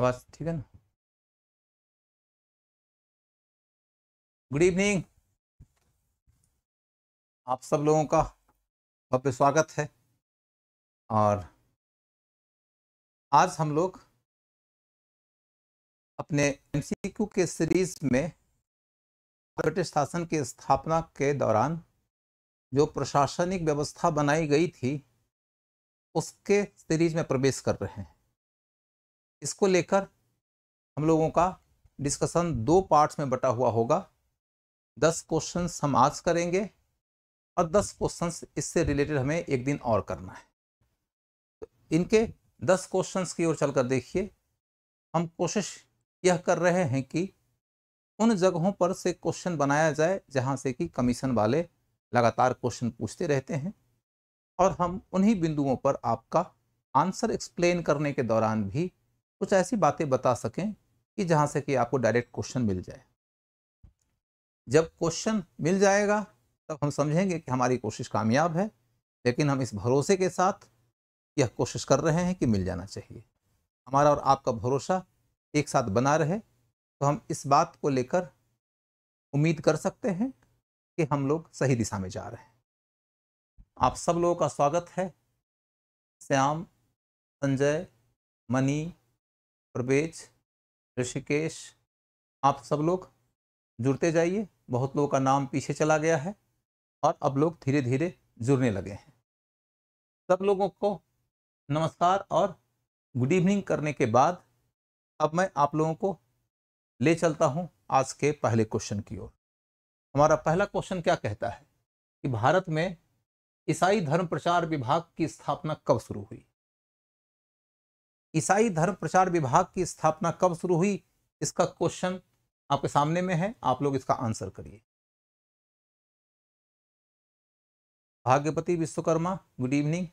आवाज़ ठीक है ना गुड इवनिंग आप सब लोगों का भव्य स्वागत है और आज हम लोग अपने एमसीक्यू के सीरीज में ब्रिटिश शासन की स्थापना के दौरान जो प्रशासनिक व्यवस्था बनाई गई थी उसके सीरीज में प्रवेश कर रहे हैं इसको लेकर हम लोगों का डिस्कशन दो पार्ट्स में बटा हुआ होगा दस क्वेश्चन हम आज करेंगे और दस क्वेश्चन इससे रिलेटेड हमें एक दिन और करना है तो इनके दस क्वेश्चन की ओर चलकर देखिए हम कोशिश यह कर रहे हैं कि उन जगहों पर से क्वेश्चन बनाया जाए जहाँ से कि कमीशन वाले लगातार क्वेश्चन पूछते रहते हैं और हम उन्हीं बिंदुओं पर आपका आंसर एक्सप्लेन करने के दौरान भी कुछ ऐसी बातें बता सकें कि जहाँ से कि आपको डायरेक्ट क्वेश्चन मिल जाए जब क्वेश्चन मिल जाएगा तब हम समझेंगे कि हमारी कोशिश कामयाब है लेकिन हम इस भरोसे के साथ यह कोशिश कर रहे हैं कि मिल जाना चाहिए हमारा और आपका भरोसा एक साथ बना रहे तो हम इस बात को लेकर उम्मीद कर सकते हैं कि हम लोग सही दिशा में जा रहे हैं आप सब लोगों का स्वागत है श्याम संजय मनी प्रवेज ऋषिकेश आप सब लोग जुड़ते जाइए बहुत लोगों का नाम पीछे चला गया है और अब लोग धीरे धीरे जुड़ने लगे हैं सब लोगों को नमस्कार और गुड इवनिंग करने के बाद अब मैं आप लोगों को ले चलता हूं आज के पहले क्वेश्चन की ओर हमारा पहला क्वेश्चन क्या कहता है कि भारत में ईसाई धर्म प्रचार विभाग की स्थापना कब शुरू हुई ईसाई धर्म प्रचार विभाग की स्थापना कब शुरू हुई इसका क्वेश्चन आपके सामने में है आप लोग इसका आंसर करिए भाग्यपति विश्वकर्मा गुड इवनिंग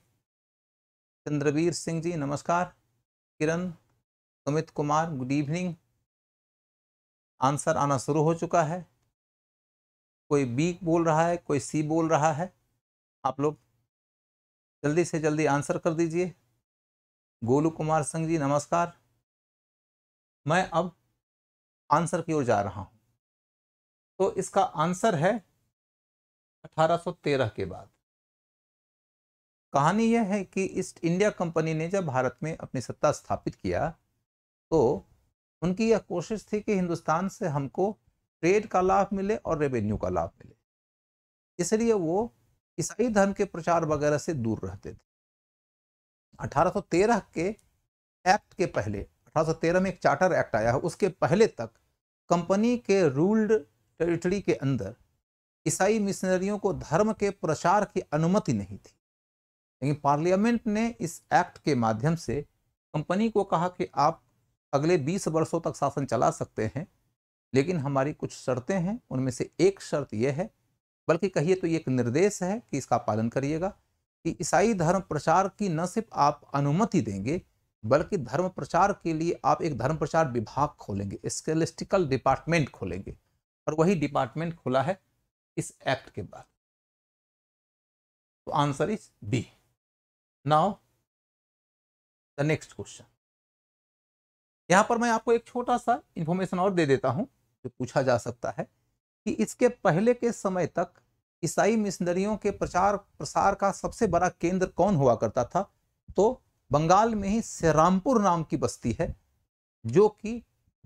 चंद्रवीर सिंह जी नमस्कार Kiran Sumit Kumar good evening answer आना शुरू हो चुका है कोई बी बोल रहा है कोई सी बोल रहा है आप लोग जल्दी से जल्दी आंसर कर दीजिए गोलू कुमार सिंह जी नमस्कार मैं अब आंसर की ओर जा रहा हूँ तो इसका आंसर है 1813 के बाद कहानी यह है कि ईस्ट इंडिया कंपनी ने जब भारत में अपनी सत्ता स्थापित किया तो उनकी यह कोशिश थी कि हिंदुस्तान से हमको ट्रेड का लाभ मिले और रेवेन्यू का लाभ मिले इसलिए वो ईसाई धर्म के प्रचार वगैरह से दूर रहते थे 1813 के एक्ट के पहले 1813 में एक चार्टर एक्ट आया है उसके पहले तक कंपनी के रूल्ड टेरिटरी के अंदर ईसाई मिशनरियों को धर्म के प्रचार की अनुमति नहीं थी लेकिन पार्लियामेंट ने इस एक्ट के माध्यम से कंपनी को कहा कि आप अगले 20 वर्षों तक शासन चला सकते हैं लेकिन हमारी कुछ शर्तें हैं उनमें से एक शर्त यह है बल्कि कहिए तो ये एक निर्देश है कि इसका पालन करिएगा कि ईसाई धर्म प्रचार की न सिर्फ आप अनुमति देंगे बल्कि धर्म प्रचार के लिए आप एक धर्म प्रचार विभाग खोलेंगे स्केलिस्टिकल डिपार्टमेंट खोलेंगे और वही डिपार्टमेंट खुला है इस एक्ट के बाद तो answer is B now the next question यहां पर मैं आपको एक छोटा सा इंफॉर्मेशन और दे देता हूं जो पूछा जा सकता है कि इसके पहले के समय तक ईसाई मिशनरियों के प्रचार प्रसार का सबसे बड़ा केंद्र कौन हुआ करता था तो बंगाल में ही सेरामपुर नाम की बस्ती है जो कि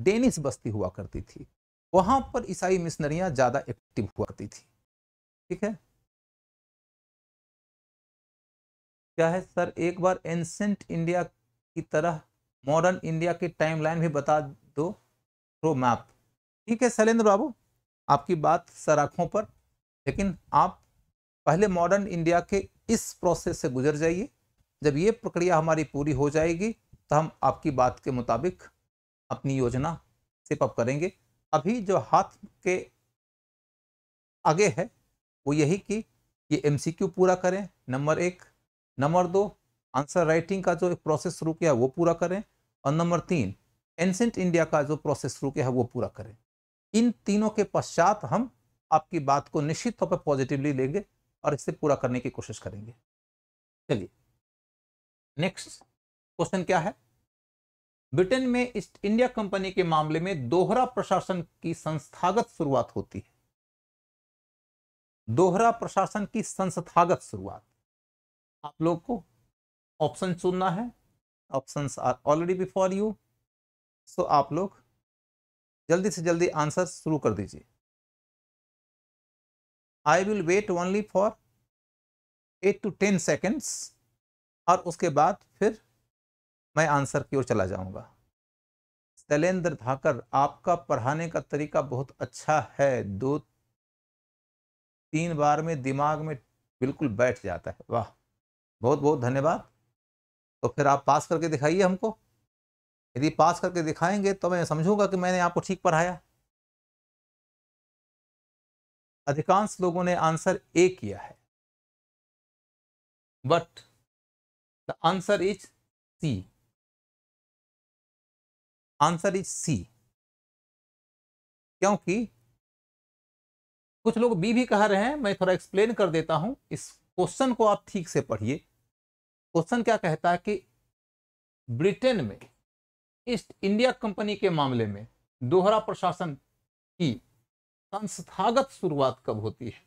डेनिस बस्ती हुआ करती थी वहां पर ईसाई मिशनरियां ज्यादा एक्टिव हुआ करती थी ठीक है क्या है सर एक बार एंसेंट इंडिया की तरह मॉडर्न इंडिया की टाइमलाइन भी बता दो थ्रो मैप ठीक है शैलेंद्र बाबू आपकी बात सर आंखों पर लेकिन आप पहले मॉडर्न इंडिया के इस प्रोसेस से गुजर जाइए जब ये प्रक्रिया हमारी पूरी हो जाएगी तो हम आपकी बात के मुताबिक अपनी योजना सिपअप करेंगे अभी जो हाथ के आगे है वो यही कि ये एमसीक्यू पूरा करें नंबर एक नंबर दो आंसर राइटिंग का जो एक प्रोसेस शुरू किया वो पूरा करें और नंबर तीन एंसेंट इंडिया का जो प्रोसेस शुरू किया है वो पूरा करें इन तीनों के पश्चात हम आपकी बात को निश्चित तौर पर पॉजिटिवली लेंगे और इसे पूरा करने की कोशिश करेंगे चलिए नेक्स्ट क्वेश्चन क्या है ब्रिटेन में ईस्ट इंडिया कंपनी के मामले में दोहरा प्रशासन की संस्थागत शुरुआत होती है दोहरा प्रशासन की संस्थागत शुरुआत आप लोग को ऑप्शन चुनना है option are already before you सो आप लोग जल्दी से जल्दी आंसर शुरू कर दीजिए I will wait only for eight to ten seconds और उसके बाद फिर मैं आंसर की ओर चला जाऊंगा शैलेंद्र धाकर आपका पढ़ाने का तरीका बहुत अच्छा है दो तीन बार में दिमाग में बिल्कुल बैठ जाता है वाह बहुत बहुत धन्यवाद तो फिर आप पास करके दिखाइए हमको यदि पास करके दिखाएंगे तो मैं समझूंगा कि मैंने आपको ठीक पढ़ाया अधिकांश लोगों ने आंसर ए किया है but the answer is C answer is C क्योंकि कुछ लोग बी भी कह रहे हैं मैं थोड़ा एक्सप्लेन कर देता हूं इस क्वेश्चन को आप ठीक से पढ़िए क्वेश्चन क्या कहता है कि ब्रिटेन में ईस्ट इंडिया कंपनी के मामले में दोहरा प्रशासन की संस्थागत शुरुआत कब होती है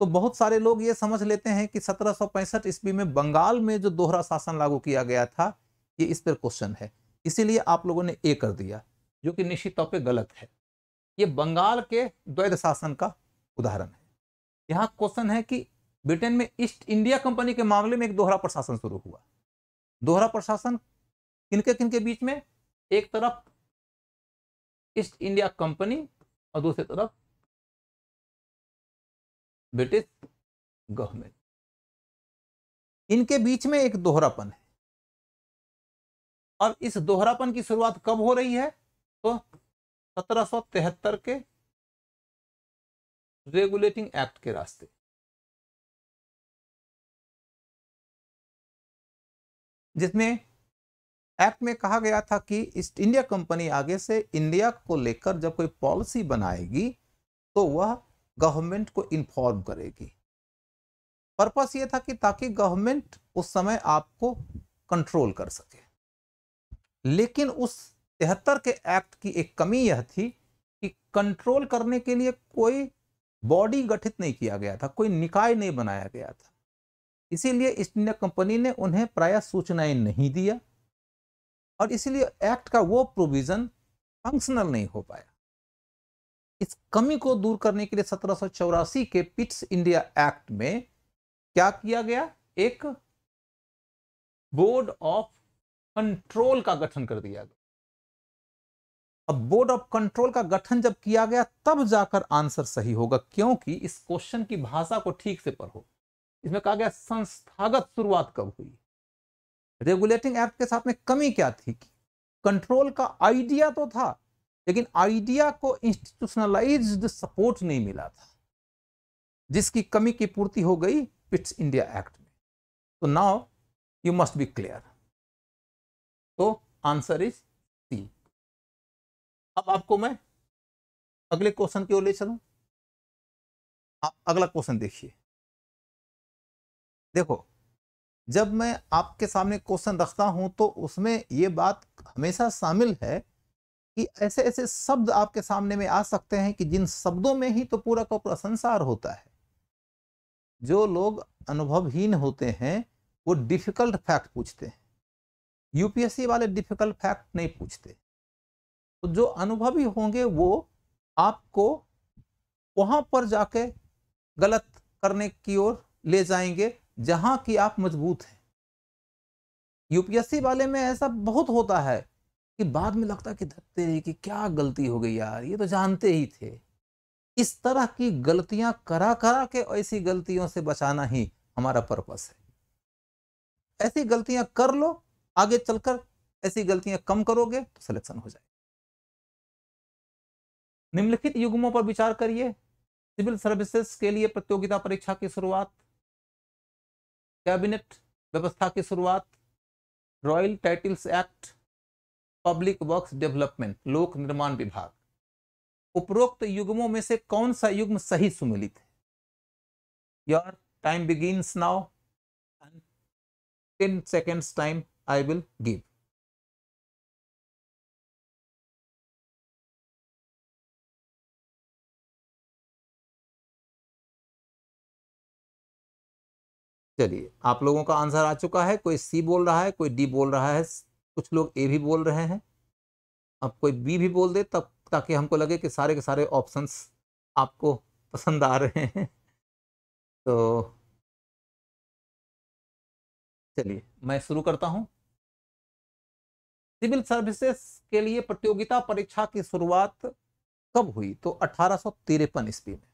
तो बहुत सारे लोग ये समझ लेते हैं कि सत्रह ईस्वी में बंगाल में जो दोहरा शासन लागू किया गया था ये इस पर क्वेश्चन है इसीलिए आप लोगों ने ए कर दिया जो कि निश्चित तौर पर गलत है ये बंगाल के द्वैध शासन का उदाहरण है यहाँ क्वेश्चन है कि ब्रिटेन में ईस्ट इंडिया कंपनी के मामले में एक दोहरा प्रशासन शुरू हुआ दोहरा प्रशासन किनके किनके बीच में एक तरफ ईस्ट इंडिया कंपनी और दूसरी तरफ ब्रिटिश गवर्नमेंट इनके बीच में एक दोहरापन है और इस दोहरापन की शुरुआत कब हो रही है तो 1773 के रेगुलेटिंग एक्ट के रास्ते जिसमें एक्ट में कहा गया था कि ईस्ट इंडिया कंपनी आगे से इंडिया को लेकर जब कोई पॉलिसी बनाएगी तो वह गवर्नमेंट को इन्फॉर्म करेगी पर्पस ये था कि ताकि गवर्नमेंट उस समय आपको कंट्रोल कर सके लेकिन उस तिहत्तर के एक्ट की एक कमी यह थी कि कंट्रोल करने के लिए कोई बॉडी गठित नहीं किया गया था कोई निकाय नहीं बनाया गया था इसीलिए ईस्ट इंडिया कंपनी ने उन्हें प्राय सूचनाएं नहीं दिया और इसीलिए एक्ट का वो प्रोविजन फंक्शनल नहीं हो पाया इस कमी को दूर करने के लिए सत्रह के पिट्स इंडिया एक्ट में क्या किया गया एक बोर्ड ऑफ कंट्रोल का गठन कर दिया गया अब बोर्ड ऑफ कंट्रोल का गठन जब किया गया तब जाकर आंसर सही होगा क्योंकि इस क्वेश्चन की भाषा को ठीक से पढ़ो इसमें कहा गया संस्थागत शुरुआत कब हुई रेगुलेटिंग एक्ट के साथ में कमी क्या थी कंट्रोल का आइडिया तो था लेकिन आइडिया को इंस्टीट्यूशनलाइज्ड सपोर्ट नहीं मिला था जिसकी कमी की पूर्ति हो गई पिट्स इंडिया एक्ट में तो now you must be clear तो आंसर इज सी अब आपको मैं अगले क्वेश्चन की ओर ले चलू आप अगला क्वेश्चन देखिए देखो जब मैं आपके सामने क्वेश्चन रखता हूं तो उसमें ये बात हमेशा शामिल है कि ऐसे ऐसे शब्द आपके सामने में आ सकते हैं कि जिन शब्दों में ही तो पूरा का पूरा संसार होता है जो लोग अनुभवहीन होते हैं वो डिफिकल्ट फैक्ट पूछते हैं यूपीएससी वाले डिफिकल्ट फैक्ट नहीं पूछते तो जो अनुभवी होंगे वो आपको वहाँ पर जाके गलत करने की ओर ले जाएंगे जहां की आप मजबूत हैं यूपीएससी वाले में ऐसा बहुत होता है कि बाद में लगता कि रहे कि क्या गलती हो गई यार ये तो जानते ही थे इस तरह की गलतियां करा करा के ऐसी गलतियों से बचाना ही हमारा पर्पस है ऐसी गलतियां कर लो आगे चलकर ऐसी गलतियां कम करोगे तो सिलेक्शन हो जाए निम्नलिखित युग्मों पर विचार करिए सिविल सर्विसेज के लिए प्रतियोगिता परीक्षा की शुरुआत कैबिनेट व्यवस्था की शुरुआत royal titles act public works development लोक निर्माण विभाग उपरोक्त युग्मों में से कौन सा युग्म सही सुमिलित है your time begins now and ten seconds time I will give चलिए आप लोगों का आंसर आ चुका है कोई सी बोल रहा है कोई डी बोल रहा है कुछ लोग ए भी बोल रहे हैं अब कोई बी भी बोल दे तब ताकि हमको लगे कि सारे के सारे ऑप्शंस आपको पसंद आ रहे हैं तो चलिए मैं शुरू करता हूं सिविल सर्विसेज के लिए प्रतियोगिता परीक्षा की शुरुआत कब हुई तो अठारह सौ ईस्वी में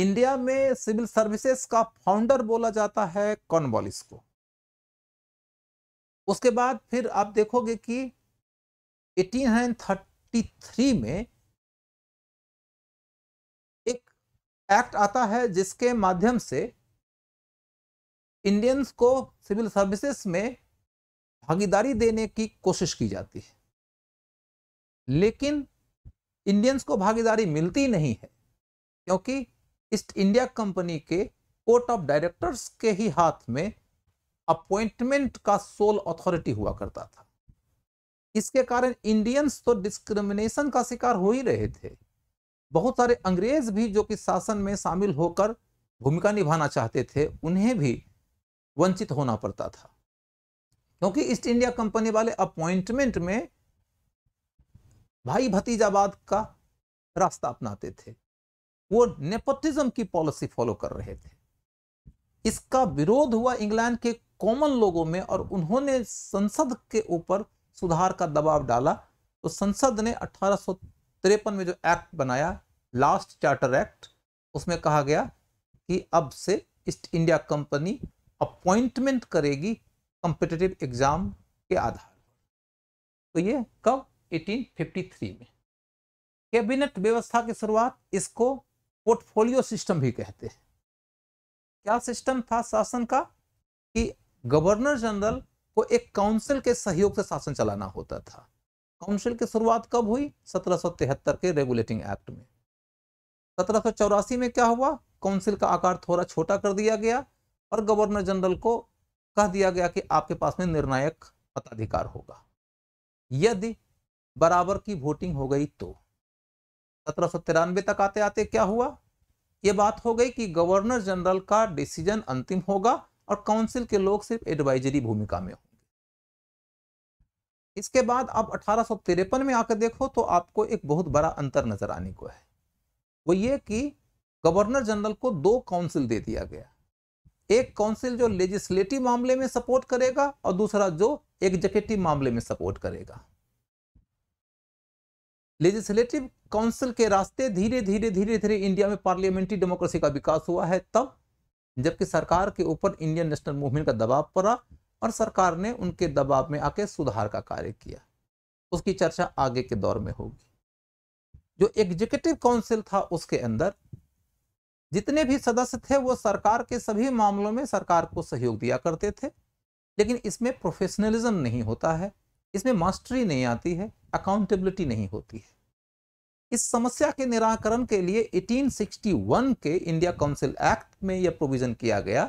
इंडिया में सिविल सर्विसेज का फाउंडर बोला जाता है कॉनबॉलिस को उसके बाद फिर आप देखोगे कि 1833 में एक एक्ट आता है जिसके माध्यम से इंडियंस को सिविल सर्विसेज में भागीदारी देने की कोशिश की जाती है लेकिन इंडियंस को भागीदारी मिलती नहीं है क्योंकि ईस्ट इंडिया कंपनी के कोर्ट ऑफ डायरेक्टर्स के ही हाथ में अपॉइंटमेंट का सोल अथॉरिटी हुआ करता था इसके कारण इंडियंस तो डिस्क्रिमिनेशन का शिकार हो ही रहे थे बहुत सारे अंग्रेज भी जो कि शासन में शामिल होकर भूमिका निभाना चाहते थे उन्हें भी वंचित होना पड़ता था क्योंकि ईस्ट इंडिया कंपनी वाले अपॉइंटमेंट में भाई भतीजावाद का रास्ता अपनाते थे वो नेपोटिज्म की पॉलिसी फॉलो कर रहे थे इसका विरोध हुआ इंग्लैंड के कॉमन लोगों में और उन्होंने संसद के ऊपर सुधार का दबाव डाला तो संसद ने अठारह में जो एक्ट बनाया लास्ट चार्टर एक्ट उसमें कहा गया कि अब से ईस्ट इंडिया कंपनी अपॉइंटमेंट करेगी कॉम्पिटेटिव एग्जाम के आधार पर तो ये कब 1853 में कैबिनेट व्यवस्था की शुरुआत इसको पोर्टफोलियो सिस्टम भी कहते हैं क्या सिस्टम था शासन का कि गवर्नर जनरल को एक काउंसिल के सहयोग से शासन चलाना होता था काउंसिल की शुरुआत कब हुई सत्रह के रेगुलेटिंग एक्ट में सत्रह में क्या हुआ काउंसिल का आकार थोड़ा छोटा कर दिया गया और गवर्नर जनरल को कह दिया गया कि आपके पास में निर्णायक मताधिकार होगा यदि बराबर की वोटिंग हो गई तो सत्रह तक आते आते क्या हुआ ये बात हो गई कि गवर्नर जनरल का डिसीजन अंतिम होगा और काउंसिल के लोग सिर्फ एडवाइजरी भूमिका में होंगे इसके बाद आप अठारह में आकर देखो तो आपको एक बहुत बड़ा अंतर नजर आने को है वो ये कि गवर्नर जनरल को दो काउंसिल दे दिया गया एक काउंसिल जो लेजिस्लेटिव मामले में सपोर्ट करेगा और दूसरा जो एग्जीक्यूटिव मामले में सपोर्ट करेगा लेजिस्लेटिव काउंसिल के रास्ते धीरे धीरे धीरे धीरे इंडिया में पार्लियामेंट्री डेमोक्रेसी का विकास हुआ है तब जबकि सरकार के ऊपर इंडियन नेशनल मूवमेंट का दबाव पड़ा और सरकार ने उनके दबाव में आके सुधार का कार्य किया उसकी चर्चा आगे के दौर में होगी जो एग्जीक्यूटिव काउंसिल था उसके अंदर जितने भी सदस्य थे वो सरकार के सभी मामलों में सरकार को सहयोग दिया करते थे लेकिन इसमें प्रोफेशनलिज्म नहीं होता है इसमें मास्टरी नहीं आती है अकाउंटेबिलिटी नहीं होती है इस समस्या के निराकरण के लिए 1861 के इंडिया काउंसिल एक्ट में यह प्रोविजन किया गया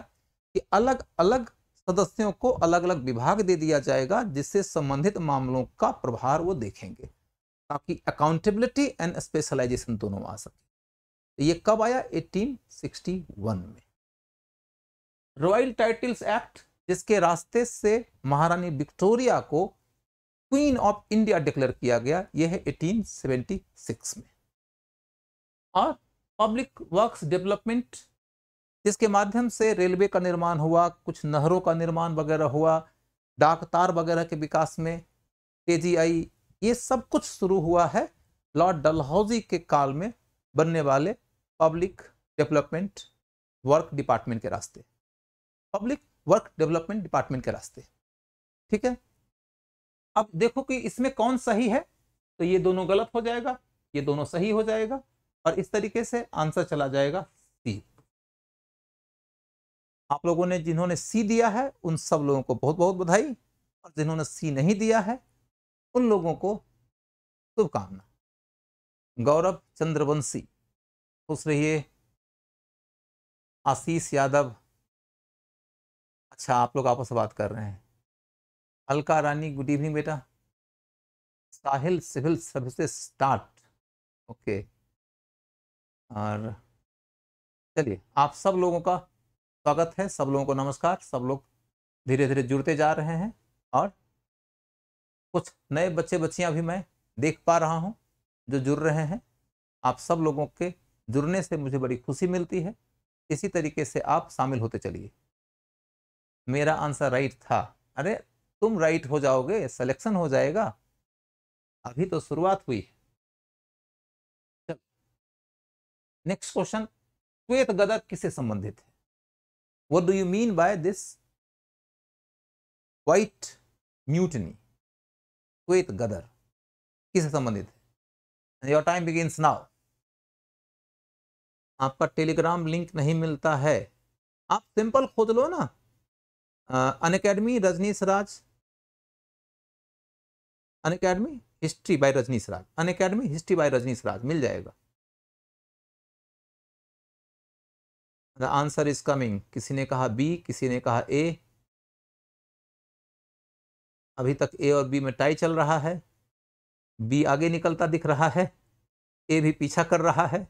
कि अलग अलग सदस्यों को अलग अलग विभाग दे दिया जाएगा जिससे संबंधित मामलों का प्रभार वो देखेंगे ताकि अकाउंटेबिलिटी एंड स्पेशलाइजेशन दोनों आ सके तो ये कब आया 1861 में रॉयल टाइटल्स एक्ट जिसके रास्ते से महारानी विक्टोरिया को क्वीन ऑफ इंडिया डिक्लेयर किया गया यह है सिक्स में और पब्लिक वर्क्स डेवलपमेंट जिसके माध्यम से रेलवे का निर्माण हुआ कुछ नहरों का निर्माण वगैरह हुआ डाक तार वगैरह के विकास में तेजी आई ये सब कुछ शुरू हुआ है लॉर्ड डलहौजी के काल में बनने वाले पब्लिक डेवलपमेंट वर्क डिपार्टमेंट के रास्ते पब्लिक वर्क डेवलपमेंट डिपार्टमेंट के रास्ते ठीक है अब देखो कि इसमें कौन सही है तो ये दोनों गलत हो जाएगा ये दोनों सही हो जाएगा और इस तरीके से आंसर चला जाएगा सी आप लोगों ने जिन्होंने सी दिया है उन सब लोगों को बहुत बहुत बधाई और जिन्होंने सी नहीं दिया है उन लोगों को शुभकामना गौरव चंद्रवंशी खुश रहिए आशीष यादव अच्छा आप लोग आपस बात कर रहे हैं अलका रानी गुड इवनिंग बेटा Sahil civil services start okay और चलिए आप सब लोगों का स्वागत है सब लोगों को नमस्कार सब लोग धीरे धीरे जुड़ते जा रहे हैं और कुछ नए बच्चे बच्चियां भी मैं देख पा रहा हूं जो जुड़ रहे हैं आप सब लोगों के जुड़ने से मुझे बड़ी खुशी मिलती है इसी तरीके से आप शामिल होते चलिए मेरा आंसर राइट था अरे तुम राइट हो जाओगे सिलेक्शन हो जाएगा अभी तो शुरुआत हुई है नेक्स्ट क्वेश्चन श्वेत गदा किसे संबंधित है what do you mean by this white mutiny श्वेत गदर किसे संबंधित है योर टाइम बिगिंस नाउ आपका टेलीग्राम लिंक नहीं मिलता है आप सिंपल खोज लो ना Unacademy Rajneesh Raj Unacademy history by Rajneesh Raj Unacademy history by Rajneesh Raj मिल जाएगा द आंसर इज कमिंग किसी ने कहा बी किसी ने कहा ए अभी तक ए और बी में टाई चल रहा है बी आगे निकलता दिख रहा है ए भी पीछा कर रहा है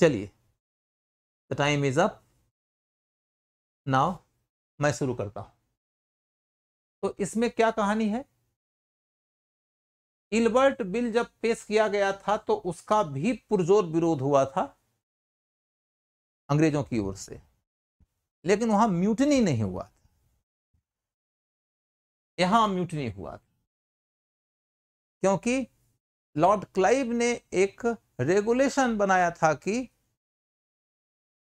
चलिए the time is up now मैं शुरू करता हूं तो इसमें क्या कहानी है इल्बर्ट बिल जब पेश किया गया था तो उसका भी पुरजोर विरोध हुआ था अंग्रेजों की ओर से लेकिन वहां म्यूटनी नहीं हुआ था यहां म्यूटनी हुआ था क्योंकि लॉर्ड क्लाइव ने एक रेगुलेशन बनाया था कि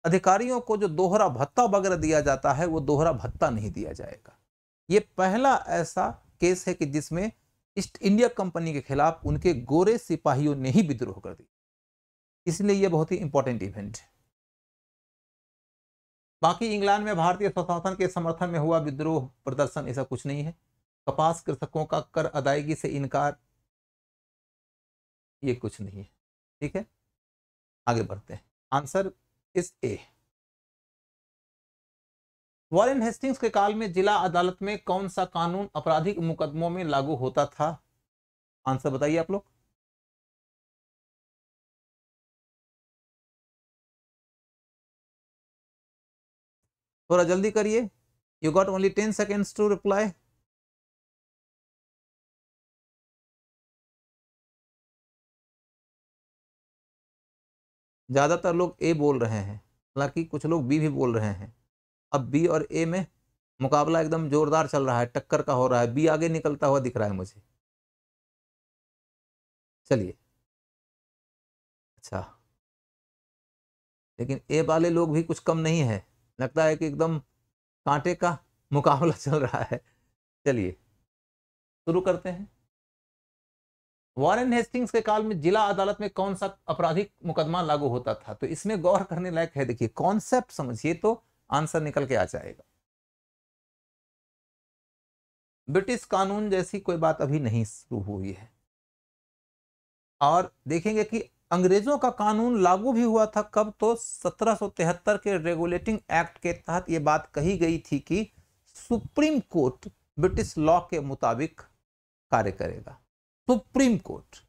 अधिकारियों को जो दोहरा भत्ता वगैरह दिया जाता है वो दोहरा भत्ता नहीं दिया जाएगा ये पहला ऐसा केस है कि जिसमें ईस्ट इंडिया कंपनी के खिलाफ उनके गोरे सिपाहियों ने ही विद्रोह कर दिया इसलिए यह बहुत ही इंपॉर्टेंट इवेंट है बाकी इंग्लैंड में भारतीय स्वशासन के समर्थन में हुआ विद्रोह प्रदर्शन ऐसा कुछ नहीं है कपास कृषकों का कर अदायगी से इनकार ये कुछ नहीं है ठीक है आगे बढ़ते हैं आंसर इस ए वॉरेन हेस्टिंग्स के काल में जिला अदालत में कौन सा कानून आपराधिक मुकदमों में लागू होता था आंसर बताइए आप लोग थोड़ा जल्दी करिए you got only ten seconds to reply ज़्यादातर लोग ए बोल रहे हैं हालांकि कुछ लोग बी भी बोल रहे हैं अब बी और ए में मुकाबला एकदम जोरदार चल रहा है टक्कर का हो रहा है बी आगे निकलता हुआ दिख रहा है मुझे चलिए अच्छा लेकिन ए वाले लोग भी कुछ कम नहीं है लगता है कि एकदम कांटे का मुकाबला चल रहा है चलिए शुरू करते हैं वारन हेस्टिंग्स के काल में जिला अदालत में कौन सा आपराधिक मुकदमा लागू होता था तो इसमें गौर करने लायक है देखिए कॉन्सेप्ट समझिए तो आंसर निकल के आ जाएगा ब्रिटिश कानून जैसी कोई बात अभी नहीं शुरू हुई है और देखेंगे कि अंग्रेजों का कानून लागू भी हुआ था कब तो 1773 के रेगुलेटिंग एक्ट के तहत ये बात कही गई थी कि सुप्रीम कोर्ट ब्रिटिश लॉ के मुताबिक कार्य करेगा सुप्रीम कोर्ट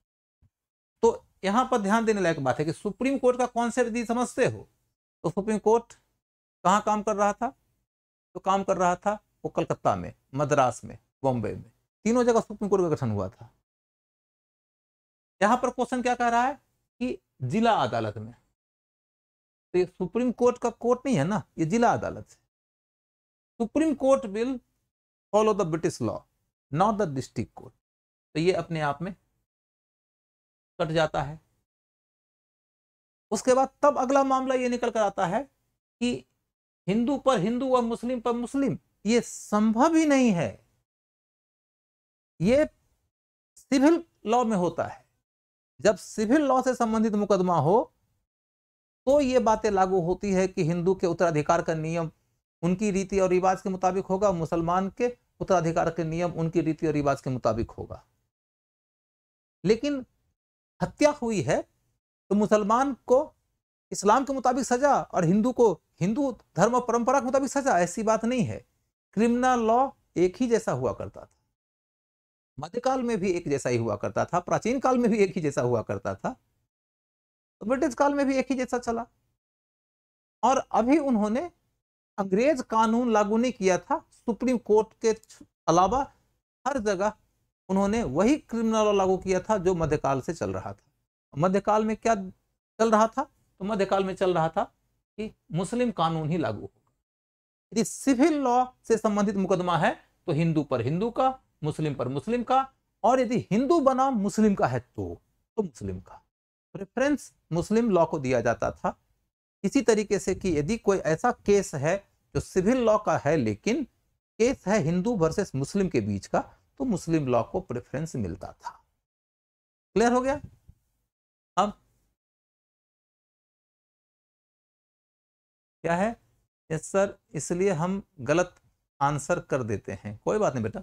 तो यहां पर ध्यान देने लायक बात है कि सुप्रीम कोर्ट का कॉन्सेप्ट यदि समझते हो तो सुप्रीम कोर्ट कहाँ काम कर रहा था तो काम कर रहा था वो कलकत्ता में मद्रास में बॉम्बे में तीनों जगह सुप्रीम कोर्ट का गठन हुआ था यहाँ पर क्वेश्चन क्या कह रहा है कि जिला अदालत में तो ये सुप्रीम कोर्ट का कोर्ट नहीं है ना ये जिला अदालत है supreme court will follow the British law not the district court तो ये अपने आप में कट जाता है उसके बाद तब अगला मामला ये निकल कर आता है कि हिंदू पर हिंदू और मुस्लिम पर मुस्लिम ये संभव ही नहीं है ये सिविल लॉ में होता है जब सिविल लॉ से संबंधित मुकदमा हो तो ये बातें लागू होती है कि हिंदू के उत्तराधिकार का नियम उनकी रीति और रिवाज के मुताबिक होगा मुसलमान के उत्तराधिकार के नियम उनकी रीति और रिवाज के मुताबिक होगा लेकिन हत्या हुई है तो मुसलमान को इस्लाम के मुताबिक सजा और हिंदू को हिंदू धर्म और परंपरा के मुताबिक सजा ऐसी बात नहीं है क्रिमिनल लॉ एक ही जैसा हुआ करता था मध्यकाल में भी एक जैसा ही हुआ करता था प्राचीन काल में भी एक ही जैसा हुआ करता था तो ब्रिटिश काल में भी एक ही जैसा चला और अभी उन्होंने अंग्रेज कानून लागू नहीं किया था सुप्रीम कोर्ट के अलावा हर जगह उन्होंने वही क्रिमिनल लॉ लागू किया था जो मध्यकाल से चल रहा था मध्यकाल में क्या चल रहा था तो मध्यकाल में चल रहा था कि मुस्लिम कानून ही लागू होगा यदि सिविल लॉ से संबंधित मुकदमा है तो हिंदू पर हिंदू का मुस्लिम पर मुस्लिम का और यदि हिंदू बना मुस्लिम का है तो तो मुस्लिम का प्रेफरेंस मुस्लिम लॉ को दिया जाता था इसी तरीके से कि यदि कोई ऐसा केस है जो सिविल लॉ का है लेकिन केस है हिंदू वर्सेस मुस्लिम के बीच का तो मुस्लिम लॉ को प्रेफरेंस मिलता था क्लियर हो गया अब क्या है यस सर इसलिए हम गलत आंसर कर देते हैं कोई बात नहीं बेटा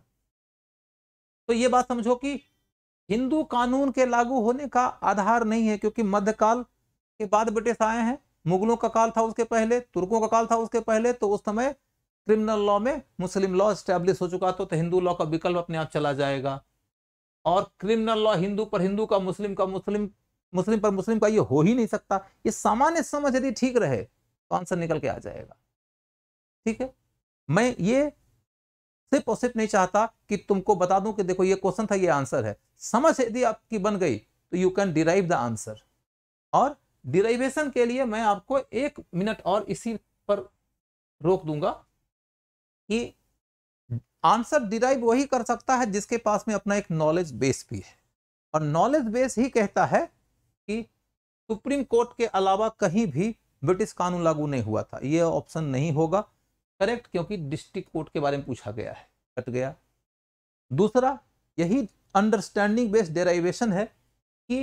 तो ये बात समझो कि हिंदू कानून के लागू होने का आधार नहीं है क्योंकि मध्यकाल के बाद ब्रिटिश आए हैं मुगलों का काल था उसके पहले तुर्कों का काल था उसके पहले तो उस समय क्रिमिनल लॉ में मुस्लिम लॉ स्टैब्लिश हो चुका था तो हिंदू लॉ का विकल्प अपने आप चला जाएगा और क्रिमिनल लॉ हिंदू पर हिंदू का मुस्लिम का मुस्लिम मुस्लिम पर मुस्लिम का ये हो ही नहीं सकता ये सामान्य समझ यदि ठीक रहे तो आंसर निकल के आ जाएगा ठीक है मैं ये सिर्फ और सिर्फ नहीं चाहता कि तुमको बता दूं कि देखो ये क्वेश्चन था ये आंसर है समझ यदि आपकी बन गई तो you can derive the answer और डिराइवेशन के लिए मैं आपको एक मिनट और इसी पर रोक दूंगा कि आंसर डिराइव वही कर सकता है जिसके पास में अपना एक नॉलेज बेस भी है और नॉलेज बेस ही कहता है कि सुप्रीम कोर्ट के अलावा कहीं भी ब्रिटिश कानून लागू नहीं हुआ था यह ऑप्शन नहीं होगा करेक्ट क्योंकि डिस्ट्रिक्ट कोर्ट के बारे में पूछा गया है कट गया दूसरा यही अंडरस्टैंडिंग बेस्ड डेराइवेशन है कि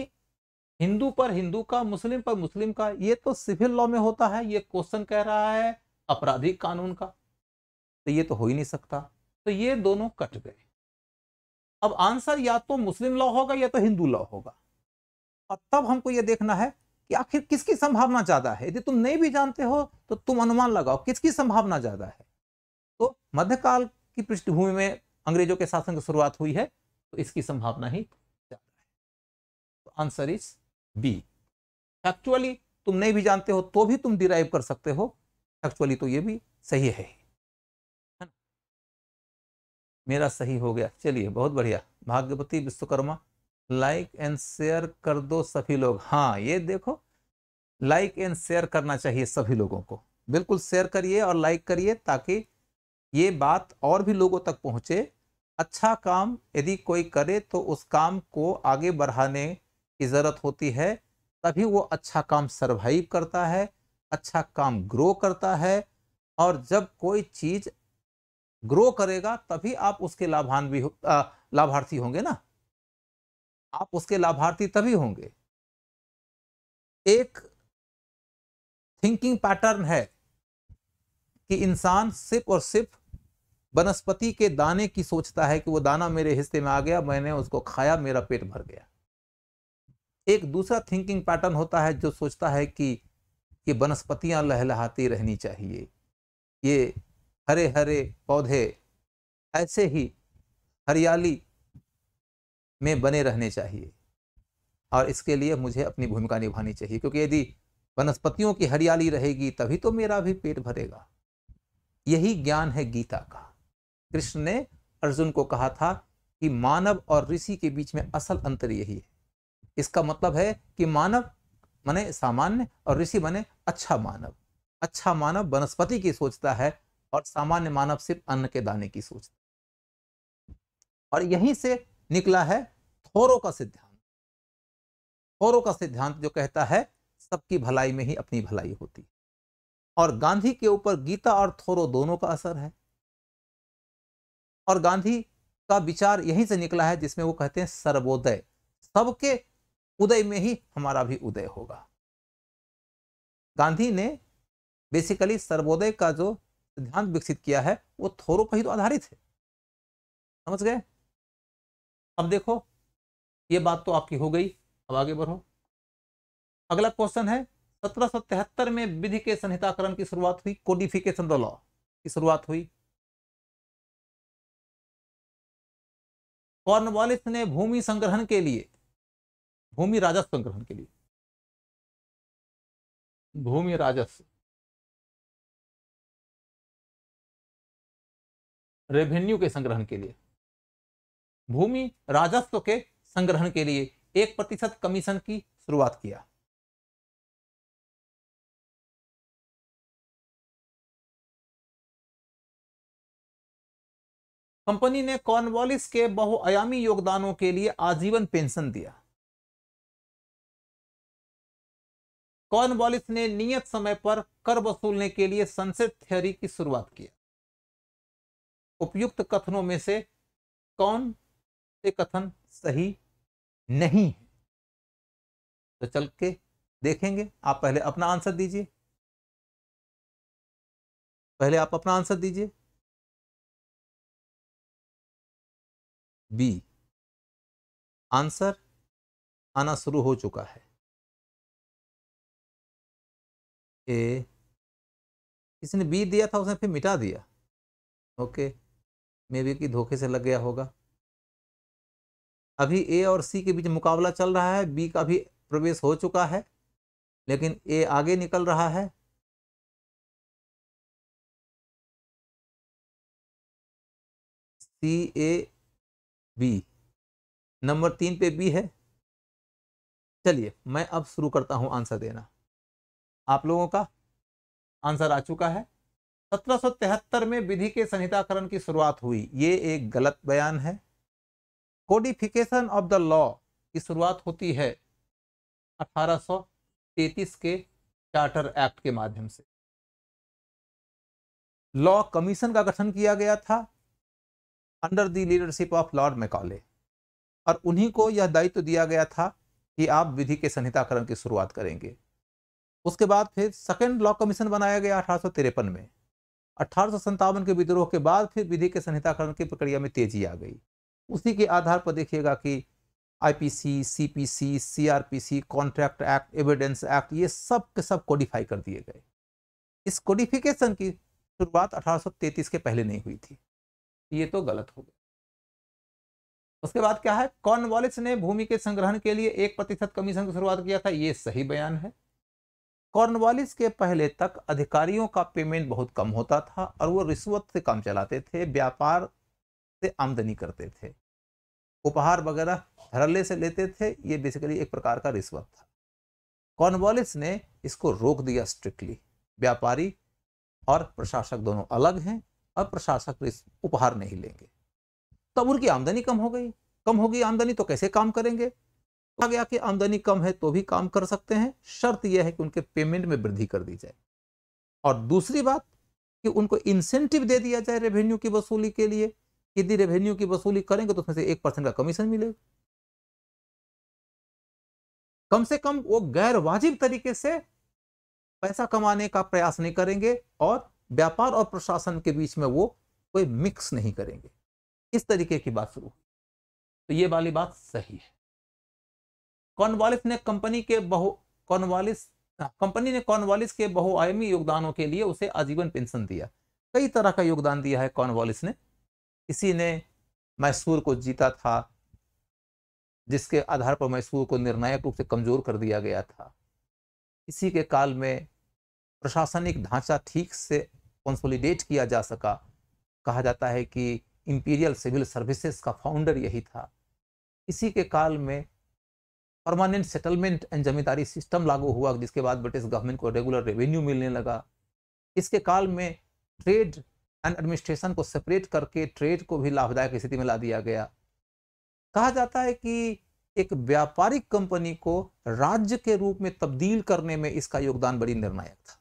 हिंदू पर हिंदू का मुस्लिम पर मुस्लिम का ये तो सिविल लॉ में होता है ये क्वेश्चन कह रहा है आपराधिक कानून का तो ये तो हो ही नहीं सकता तो ये दोनों कट गए अब आंसर या तो मुस्लिम लॉ होगा या तो हिंदू लॉ होगा और तब हमको ये देखना है कि आखिर किसकी संभावना ज़्यादा है यदि तुम नहीं भी जानते हो तो तुम अनुमान लगाओ किसकी संभावना ज़्यादा है तो मध्यकाल की पृष्ठभूमि में अंग्रेजों के शासन की शुरुआत हुई है तो इसकी संभावना ही ज़्यादा है तो आंसर इज बी फैक्चुअली तुम नहीं भी जानते हो तो भी तुम डिराइव कर सकते हो फैक्चुअली तो ये भी सही है मेरा सही हो गया चलिए बहुत बढ़िया Bhagyawati Vishwakarma like and share कर दो सभी लोग हाँ ये देखो लाइक एंड शेयर करना चाहिए सभी लोगों को बिल्कुल शेयर करिए और लाइक करिए ताकि ये बात और भी लोगों तक पहुँचे अच्छा काम यदि कोई करे तो उस काम को आगे बढ़ाने की ज़रूरत होती है तभी वो अच्छा काम सर्वाइव करता है अच्छा काम ग्रो करता है और जब कोई चीज़ ग्रो करेगा तभी आप उसके लाभान्वी हो, लाभार्थी होंगे ना आप उसके लाभार्थी तभी होंगे एक थिंकिंग पैटर्न है कि इंसान सिर्फ और सिर्फ वनस्पति के दाने की सोचता है कि वो दाना मेरे हिस्से में आ गया मैंने उसको खाया मेरा पेट भर गया एक दूसरा थिंकिंग पैटर्न होता है जो सोचता है कि ये वनस्पतियाँ लहलहाती रहनी चाहिए ये हरे हरे पौधे ऐसे ही हरियाली में बने रहने चाहिए और इसके लिए मुझे अपनी भूमिका निभानी चाहिए क्योंकि यदि वनस्पतियों की हरियाली रहेगी तभी तो मेरा भी पेट भरेगा यही ज्ञान है गीता का कृष्ण ने अर्जुन को कहा था कि मानव और ऋषि के बीच में असल अंतर यही है इसका मतलब है कि मानव मने सामान्य और ऋषि बने अच्छा मानव अच्छा मानव वनस्पति की सोचता है और सामान्य मानव सिर्फ अन्न के दाने की सोचता है और यहीं से निकला है थोरो का सिद्धांत थोरो का सिद्धांत जो कहता है सबकी भलाई में ही अपनी भलाई होती है और गांधी के ऊपर गीता और थोरो दोनों का असर है और गांधी का विचार यहीं से निकला है जिसमें वो कहते हैं सर्वोदय सबके उदय में ही हमारा भी उदय होगा गांधी ने बेसिकली सर्वोदय का जो सिद्धांत विकसित किया है वो थोरो पर ही तो आधारित है समझ गए अब देखो ये बात तो आपकी हो गई अब आगे बढ़ो अगला क्वेश्चन है सत्रह में विधि के संहिताकरण की शुरुआत हुई कोडिफिकेशन द लॉ की शुरुआत हुई कॉर्नवालिस ने भूमि संग्रहण के लिए भूमि राजस्व संग्रहण के लिए भूमि राजस्व रेवेन्यू के संग्रहण के लिए भूमि राजस्व के संग्रहण के लिए एक प्रतिशत कमीशन की शुरुआत किया कंपनी ने कॉर्नवालिस के बहुआयामी योगदानों के लिए आजीवन पेंशन दिया कॉर्नवालिस ने नियत समय पर कर वसूलने के लिए संसद थ्योरी की शुरुआत किया उपयुक्त कथनों में से कौन ये कथन सही नहीं है तो चल के देखेंगे आप पहले अपना आंसर दीजिए पहले आप अपना आंसर दीजिए बी आंसर आना शुरू हो चुका है ए ने बी दिया था उसने फिर मिटा दिया ओके मे बी की धोखे से लग गया होगा अभी ए और सी के बीच मुकाबला चल रहा है बी का भी प्रवेश हो चुका है लेकिन ए आगे निकल रहा है सी ए बी नंबर तीन पे बी है चलिए मैं अब शुरू करता हूं आंसर देना आप लोगों का आंसर आ चुका है 1773 में विधि के संहिताकरण की शुरुआत हुई ये एक गलत बयान है कोडिफिकेशन ऑफ द लॉ की शुरुआत होती है 1833 के चार्टर एक्ट के माध्यम से लॉ कमीशन का गठन किया गया था under the leadership of lord Macaulay और उन्हीं को यह दायित्व तो दिया गया था कि आप विधि के संहिताकरण की शुरुआत करेंगे उसके बाद फिर सेकेंड लॉ कमीशन बनाया गया अठारह में अठारह के विद्रोह के बाद फिर विधि के संहिताकरण की प्रक्रिया में तेजी आ गई उसी के आधार पर देखिएगा कि IPC, CPC, CrPC, contract act evidence act ये सब के सब कोडिफाई कर दिए गए इस कोडिफिकेशन की शुरुआत 1833 के पहले नहीं हुई थी ये तो गलत हो गया उसके बाद क्या है कॉर्नवालिस ने भूमि के संग्रहण के लिए एक प्रतिशत कमीशन की शुरुआत किया था ये सही बयान है कॉर्नवालिस के पहले तक अधिकारियों का पेमेंट बहुत कम होता था और वो रिश्वत से काम चलाते थे व्यापार से आमदनी करते थे उपहार वगैरह धड़ल्ले से लेते थे ये बेसिकली एक प्रकार का रिश्वत था कॉर्नवालिस ने इसको रोक दिया स्ट्रिक्टली व्यापारी और प्रशासक दोनों अलग हैं और प्रशासक उपहार नहीं लेंगे तब उनकी आमदनी कम हो गई कम होगी आमदनी तो कैसे काम करेंगे कहा गया कि आमदनी कम है तो भी काम कर सकते हैं शर्त यह है कि उनके पेमेंट में वृद्धि कर दी जाए और दूसरी बात कि उनको इंसेंटिव दे दिया जाए रेवेन्यू की वसूली के लिए कितनी रेवेन्यू की वसूली करेंगे तो उसमें से एक परसेंट का कमीशन मिलेगा कम से कम वो गैर वाजिब तरीके से पैसा कमाने का प्रयास नहीं करेंगे और व्यापार और प्रशासन के बीच में वो कोई मिक्स नहीं करेंगे इस तरीके की बात शुरू तो ये वाली बात सही है कॉर्नवालिस ने कंपनी के बहु कॉर्नवालिस कंपनी ने कॉर्नवालिस के बहुआयामी योगदानों के लिए उसे आजीवन पेंशन दिया कई तरह का योगदान दिया है कॉर्नवालिस ने इसी ने मैसूर को जीता था जिसके आधार पर मैसूर को निर्णायक रूप से कमज़ोर कर दिया गया था इसी के काल में प्रशासनिक ढांचा ठीक से कंसोलिडेट किया जा सका कहा जाता है कि इंपीरियल सिविल सर्विसेज का फाउंडर यही था इसी के काल में permanent settlement and zamindari system लागू हुआ जिसके बाद ब्रिटिश गवर्नमेंट को रेगुलर रेवेन्यू मिलने लगा इसके काल में ट्रेड एंड एडमिनिस्ट्रेशन को सेपरेट करके ट्रेड को भी लाभदायक स्थिति में ला दिया गया कहा जाता है कि एक व्यापारिक कंपनी को राज्य के रूप में तब्दील करने में इसका योगदान बड़ी निर्णायक था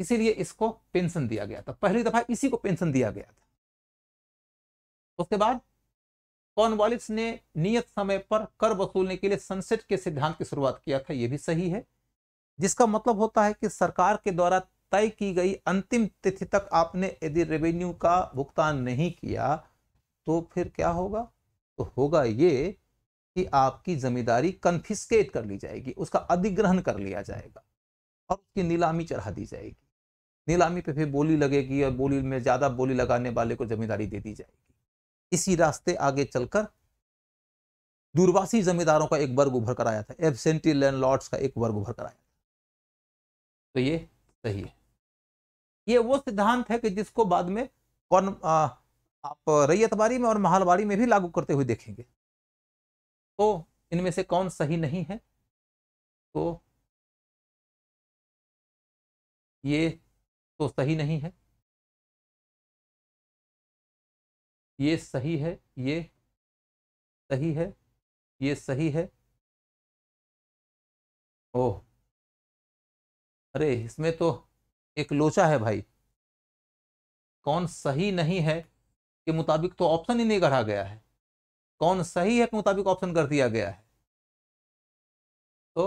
इसीलिए इसको पेंशन दिया गया था पहली दफा इसी को पेंशन दिया गया था उसके बाद कॉर्नवालिस ने नियत समय पर कर वसूलने के लिए सनसेट के सिद्धांत की शुरुआत किया था यह भी सही है जिसका मतलब होता है कि सरकार के द्वारा तय की गई अंतिम तिथि तक आपने यदि रेवेन्यू का भुगतान नहीं किया तो फिर क्या होगा तो होगा ये कि आपकी जमींदारी कन्फिस्केट कर ली जाएगी उसका अधिग्रहण कर लिया जाएगा और उसकी नीलामी चढ़ा दी जाएगी नीलामी पे फिर बोली लगेगी और बोली में ज़्यादा बोली लगाने वाले को जमींदारी दे दी जाएगी इसी रास्ते आगे चलकर दूरवासी जमींदारों का एक वर्ग उभर कर आया था एबसेंटी लैंड का एक वर्ग उभर कर आया था तो ये सही है ये वो सिद्धांत है कि जिसको बाद में कौन आ, आप रैयतबारी में और महालबाड़ी में भी लागू करते हुए देखेंगे तो इनमें से कौन सही नहीं है तो ये तो सही नहीं है ये सही है ये सही है ये सही है ओह अरे इसमें तो एक लोचा है भाई कौन सही नहीं है के मुताबिक तो ऑप्शन ही नहीं कढ़ा गया है कौन सही है के मुताबिक ऑप्शन कर दिया गया है तो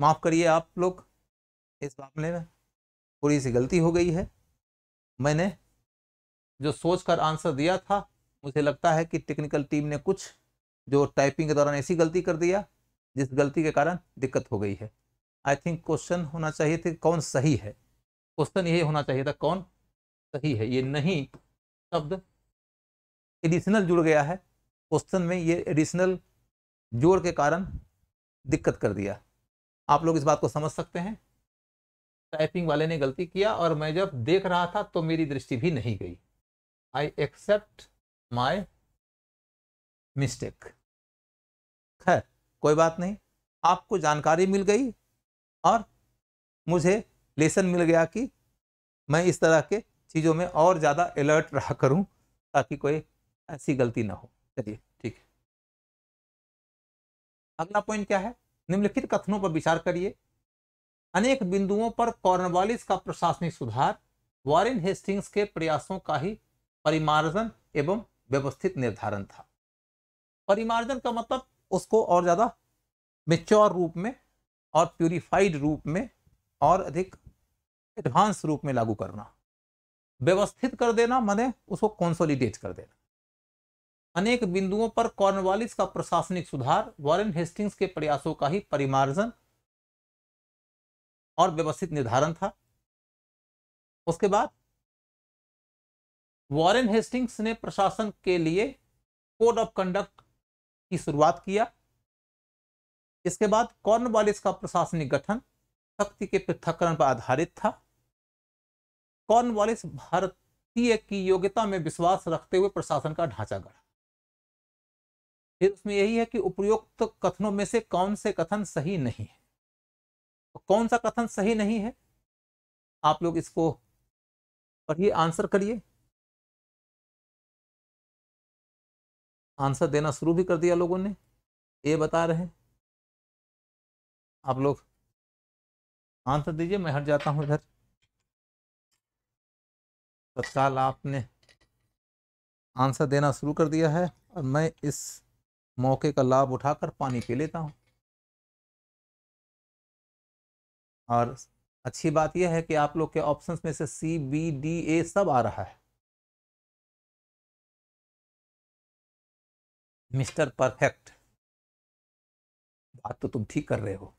माफ़ करिए आप लोग इस मामले में थोड़ी सी गलती हो गई है मैंने जो सोच कर आंसर दिया था मुझे लगता है कि टेक्निकल टीम ने कुछ जो टाइपिंग के दौरान ऐसी गलती कर दिया जिस गलती के कारण दिक्कत हो गई है आई थिंक क्वेश्चन होना चाहिए थे कौन सही है क्वेश्चन यही होना चाहिए था कौन सही है ये नहीं शब्द एडिशनल जुड़ गया है क्वेश्चन में ये एडिशनल जोड़ के कारण दिक्कत कर दिया आप लोग इस बात को समझ सकते हैं टाइपिंग वाले ने गलती किया और मैं जब देख रहा था तो मेरी दृष्टि भी नहीं गई आई एक्सेप्ट माई मिस्टेक खैर कोई बात नहीं आपको जानकारी मिल गई और मुझे लेसन मिल गया कि मैं इस तरह के चीज़ों में और ज़्यादा अलर्ट रहा करूं ताकि कोई ऐसी गलती ना हो चलिए ठीक है अगला पॉइंट क्या है निम्नलिखित कथनों पर विचार करिए अनेक बिंदुओं पर कॉर्नवालिस का प्रशासनिक सुधार वॉरेन हेस्टिंग्स के प्रयासों का ही परिमार्जन एवं व्यवस्थित निर्धारण था परिमार्जन का मतलब उसको और ज़्यादा मेच्योर रूप में और प्यूरिफाइड रूप में और अधिक एडवांस रूप में लागू करना व्यवस्थित कर देना मैंने उसको कॉन्सोलिडेट कर देना अनेक बिंदुओं पर कॉर्नवालिस का प्रशासनिक सुधार वॉरेन हेस्टिंग्स के प्रयासों का ही परिमार्जन और व्यवस्थित निर्धारण था उसके बाद वॉरेन हेस्टिंग्स ने प्रशासन के लिए कोड ऑफ कंडक्ट की शुरुआत किया इसके बाद कॉर्नवालिस का प्रशासनिक गठन शक्ति के पृथककरण पर आधारित था कॉर्नवालिस भारतीय की योग्यता में विश्वास रखते हुए प्रशासन का ढांचा गढ़ा फिर उसमें यही है कि उपयुक्त कथनों में से कौन से कथन सही नहीं है तो कौन सा कथन सही नहीं है आप लोग इसको पढ़िए आंसर करिए आंसर देना शुरू भी कर दिया लोगों ने ये बता रहे हैं आप लोग आंसर दीजिए मैं हट जाता हूँ इधर तत्काल आपने आंसर देना शुरू कर दिया है और मैं इस मौके का लाभ उठाकर पानी पी लेता हूँ और अच्छी बात यह है कि आप लोग के ऑप्शंस में से सी बी डी ए सब आ रहा है मिस्टर परफेक्ट बात तो तुम ठीक कर रहे हो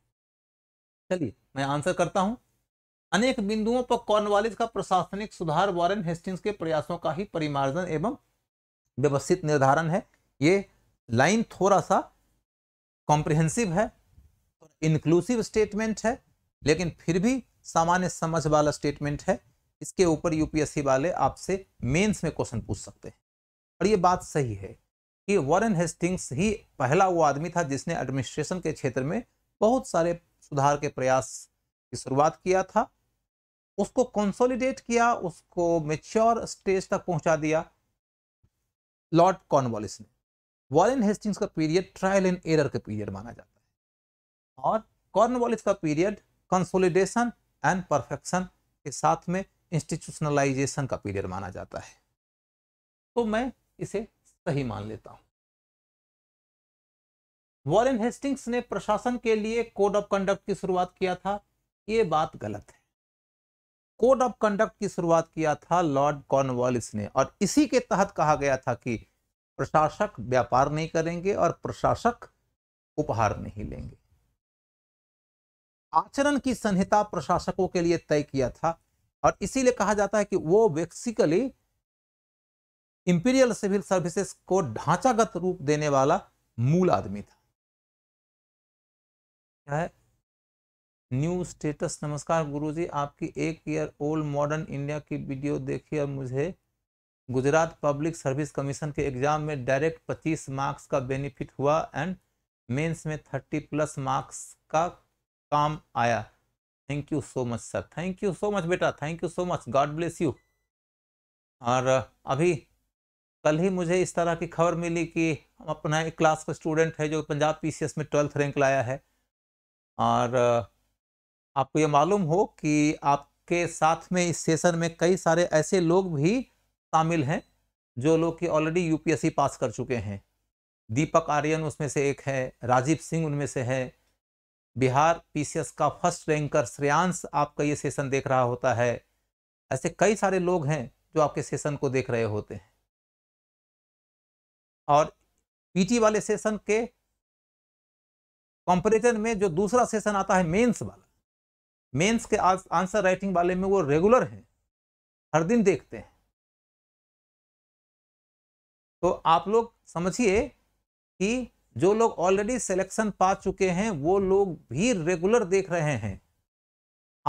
चलिए मैं आंसर करता हूं अनेक बिंदुओं पर कॉर्नवालिस का प्रशासनिक सुधार वॉरेन हेस्टिंग्स के प्रयासों का ही परिमार्जन एवं व्यवस्थित निर्धारण है ये लाइन थोड़ा सा कॉम्प्रिहेंसिव है इंक्लूसिव स्टेटमेंट है लेकिन फिर भी सामान्य समझ वाला स्टेटमेंट है इसके ऊपर यूपीएससी वाले आपसे मेंस में क्वेश्चन पूछ सकते हैं और ये बात सही है कि वॉरेन हेस्टिंग्स ही पहला वो आदमी था जिसने एडमिनिस्ट्रेशन के क्षेत्र में बहुत सारे सुधार के प्रयास की शुरुआत किया था उसको कंसोलिडेट किया उसको मेच्योर स्टेज तक पहुंचा दिया लॉर्ड कॉर्नवालिस ने वॉरेन हेस्टिंग्स का पीरियड ट्रायल एंड एरर का पीरियड माना जाता है और कॉर्नवालिस का पीरियड कंसोलिडेशन एंड परफेक्शन के साथ में इंस्टीट्यूशनलाइजेशन का पीरियड माना जाता है तो मैं इसे सही मान लेता हूँ वॉरेन हेस्टिंग्स ने प्रशासन के लिए कोड ऑफ कंडक्ट की शुरुआत किया था ये बात गलत है कोड ऑफ कंडक्ट की शुरुआत किया था लॉर्ड कॉर्नवालिस ने और इसी के तहत कहा गया था कि प्रशासक व्यापार नहीं करेंगे और प्रशासक उपहार नहीं लेंगे आचरण की संहिता प्रशासकों के लिए तय किया था और इसीलिए कहा जाता है कि वो बेसिकली इंपीरियल सिविल सर्विसेज को ढांचागत रूप देने वाला मूल आदमी था क्या है न्यू स्टेटस नमस्कार गुरुजी आपकी एक ईयर ओल्ड मॉडर्न इंडिया की वीडियो देखी और मुझे गुजरात पब्लिक सर्विस कमीशन के एग्ज़ाम में डायरेक्ट 25 मार्क्स का बेनिफिट हुआ एंड मेंस में 30 प्लस मार्क्स का काम आया thank you so much sir thank you so much बेटा thank you so much God bless you और अभी कल ही मुझे इस तरह की खबर मिली कि अपना एक क्लास का स्टूडेंट है जो पंजाब पीसीएस में ट्वेल्थ रैंक लाया है और आपको ये मालूम हो कि आपके साथ में इस सेशन में कई सारे ऐसे लोग भी शामिल हैं जो लोग कि ऑलरेडी यूपीएससी पास कर चुके हैं दीपक आर्यन उसमें से एक है राजीव सिंह उनमें से है बिहार पीसीएस का फर्स्ट रैंकर श्रेयांश आपका ये सेशन देख रहा होता है ऐसे कई सारे लोग हैं जो आपके सेशन को देख रहे होते हैं और पीटी वाले सेशन के कॉम्पिटिशन में जो दूसरा सेशन आता है मेंस वाला मेंस के आंसर राइटिंग वाले में वो रेगुलर हैं हर दिन देखते हैं तो आप लोग समझिए कि जो लोग ऑलरेडी सिलेक्शन पा चुके हैं वो लोग भी रेगुलर देख रहे हैं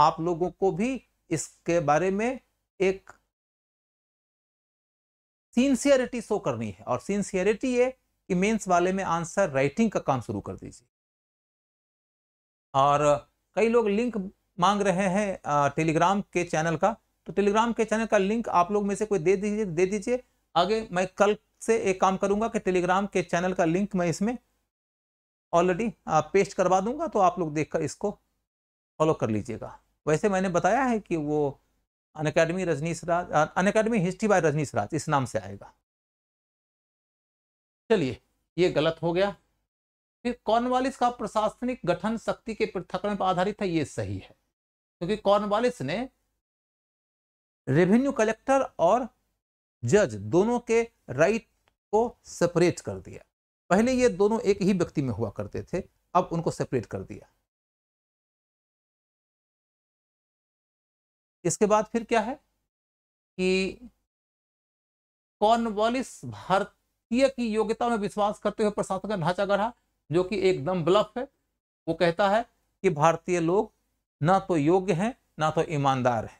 आप लोगों को भी इसके बारे में एक सिंसियरिटी शो करनी है और सिंसियरिटी ये कि मेंस वाले में आंसर राइटिंग का काम शुरू कर दीजिए और कई लोग लिंक मांग रहे हैं टेलीग्राम के चैनल का तो टेलीग्राम के चैनल का लिंक आप लोग में से कोई दे दीजिए दे दीजिए आगे मैं कल से एक काम करूंगा कि टेलीग्राम के चैनल का लिंक मैं इसमें ऑलरेडी पेस्ट करवा दूंगा तो आप लोग देखकर इसको फॉलो कर लीजिएगा वैसे मैंने बताया है कि वो Unacademy Rajneesh Raj Unacademy history by Rajneesh Raj इस नाम से आएगा चलिए ये गलत हो गया कि कॉर्नवालिस का प्रशासनिक गठन शक्ति के पृथकरण पर आधारित है ये सही है क्योंकि तो कॉर्नवालिस ने रेवेन्यू कलेक्टर और जज दोनों के राइट को सेपरेट कर दिया पहले ये दोनों एक ही व्यक्ति में हुआ करते थे अब उनको सेपरेट कर दिया इसके बाद फिर क्या है कि कॉर्नवालिस भारतीय की योग्यता में विश्वास करते हुए प्रशासन का ढांचा गढ़ा जो कि एकदम ब्लफ है वो कहता है कि भारतीय लोग ना तो योग्य हैं ना तो ईमानदार हैं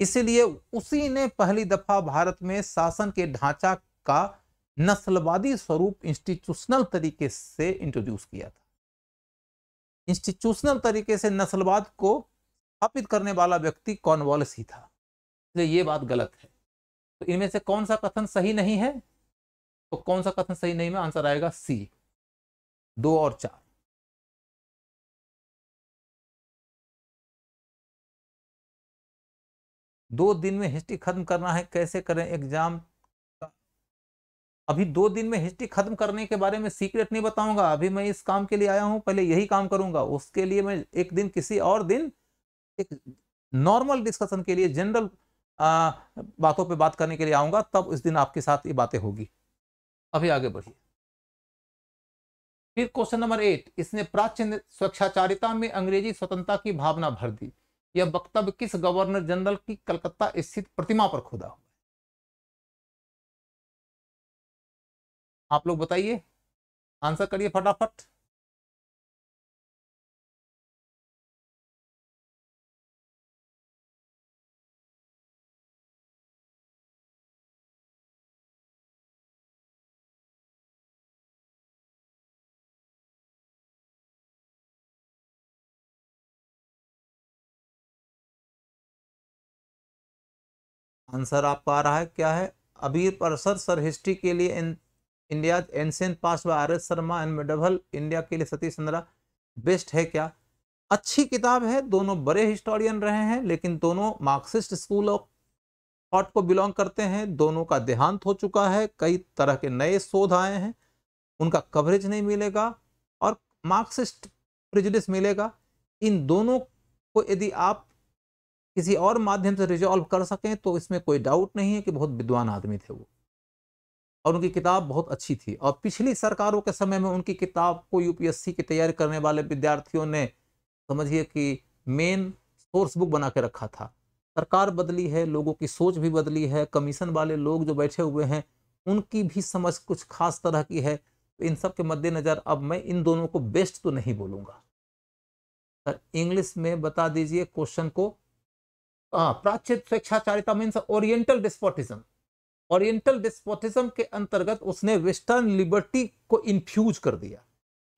इसलिए उसी ने पहली दफ़ा भारत में शासन के ढांचा का नस्लवादी स्वरूप इंस्टीट्यूशनल तरीके से इंट्रोड्यूस किया था इंस्टीट्यूशनल तरीके से नस्लवाद को स्थापित करने वाला व्यक्ति कॉर्नवॉलिस ही था इसलिए ये बात गलत है तो इनमें से कौन सा कथन सही नहीं है तो कौन सा कथन सही नहीं में आंसर आएगा सी दो और चार दो दिन में हिस्ट्री खत्म करना है कैसे करें एग्जाम अभी दो दिन में हिस्ट्री खत्म करने के बारे में सीक्रेट नहीं बताऊंगा अभी मैं इस काम के लिए आया हूं पहले यही काम करूंगा उसके लिए मैं एक दिन किसी और दिन एक नॉर्मल डिस्कशन के लिए जनरल बातों पे बात करने के लिए आऊंगा तब उस दिन आपके साथ ये बातें होगी अभी आगे बढ़िए फिर क्वेश्चन नंबर एट इसने प्राचीन स्वच्छाचारिता में अंग्रेजी स्वतंत्रता की भावना भर दी यह वक्तव्य किस गवर्नर जनरल की कलकत्ता स्थित प्रतिमा पर खोदा हुआ आप लोग बताइए आंसर करिए फटाफट आंसर आपका आ रहा है क्या है अबीर परसर सर हिस्ट्री के लिए India ancient past by R S Sharma and medieval India के लिए सतीश चंद्रा बेस्ट है क्या अच्छी किताब है दोनों बड़े हिस्टोरियन रहे हैं लेकिन दोनों मार्क्सिस्ट स्कूल ऑफ थॉट को बिलोंग करते हैं दोनों का देहांत हो चुका है कई तरह के नए शोध आए हैं उनका कवरेज नहीं मिलेगा और मार्क्सिस्ट प्रिजुडिस मिलेगा इन दोनों को यदि आप किसी और माध्यम से रिजॉल्व कर सकें तो इसमें कोई डाउट नहीं है कि बहुत विद्वान आदमी थे वो और उनकी किताब बहुत अच्छी थी और पिछली सरकारों के समय में उनकी किताब को यूपीएससी की तैयारी करने वाले विद्यार्थियों ने समझिए कि मेन सोर्स बुक बना के रखा था सरकार बदली है लोगों की सोच भी बदली है कमीशन वाले लोग जो बैठे हुए हैं उनकी भी समझ कुछ खास तरह की है तो इन सब के मद्देनज़र अब मैं इन दोनों को बेस्ट तो नहीं बोलूँगा सर इंग्लिश में बता दीजिए क्वेश्चन को प्राचित स्वेच्छाचारिता means oriental despotism oriental despotism के अंतर्गत उसने वेस्टर्न लिबर्टी को इन्फ्यूज कर दिया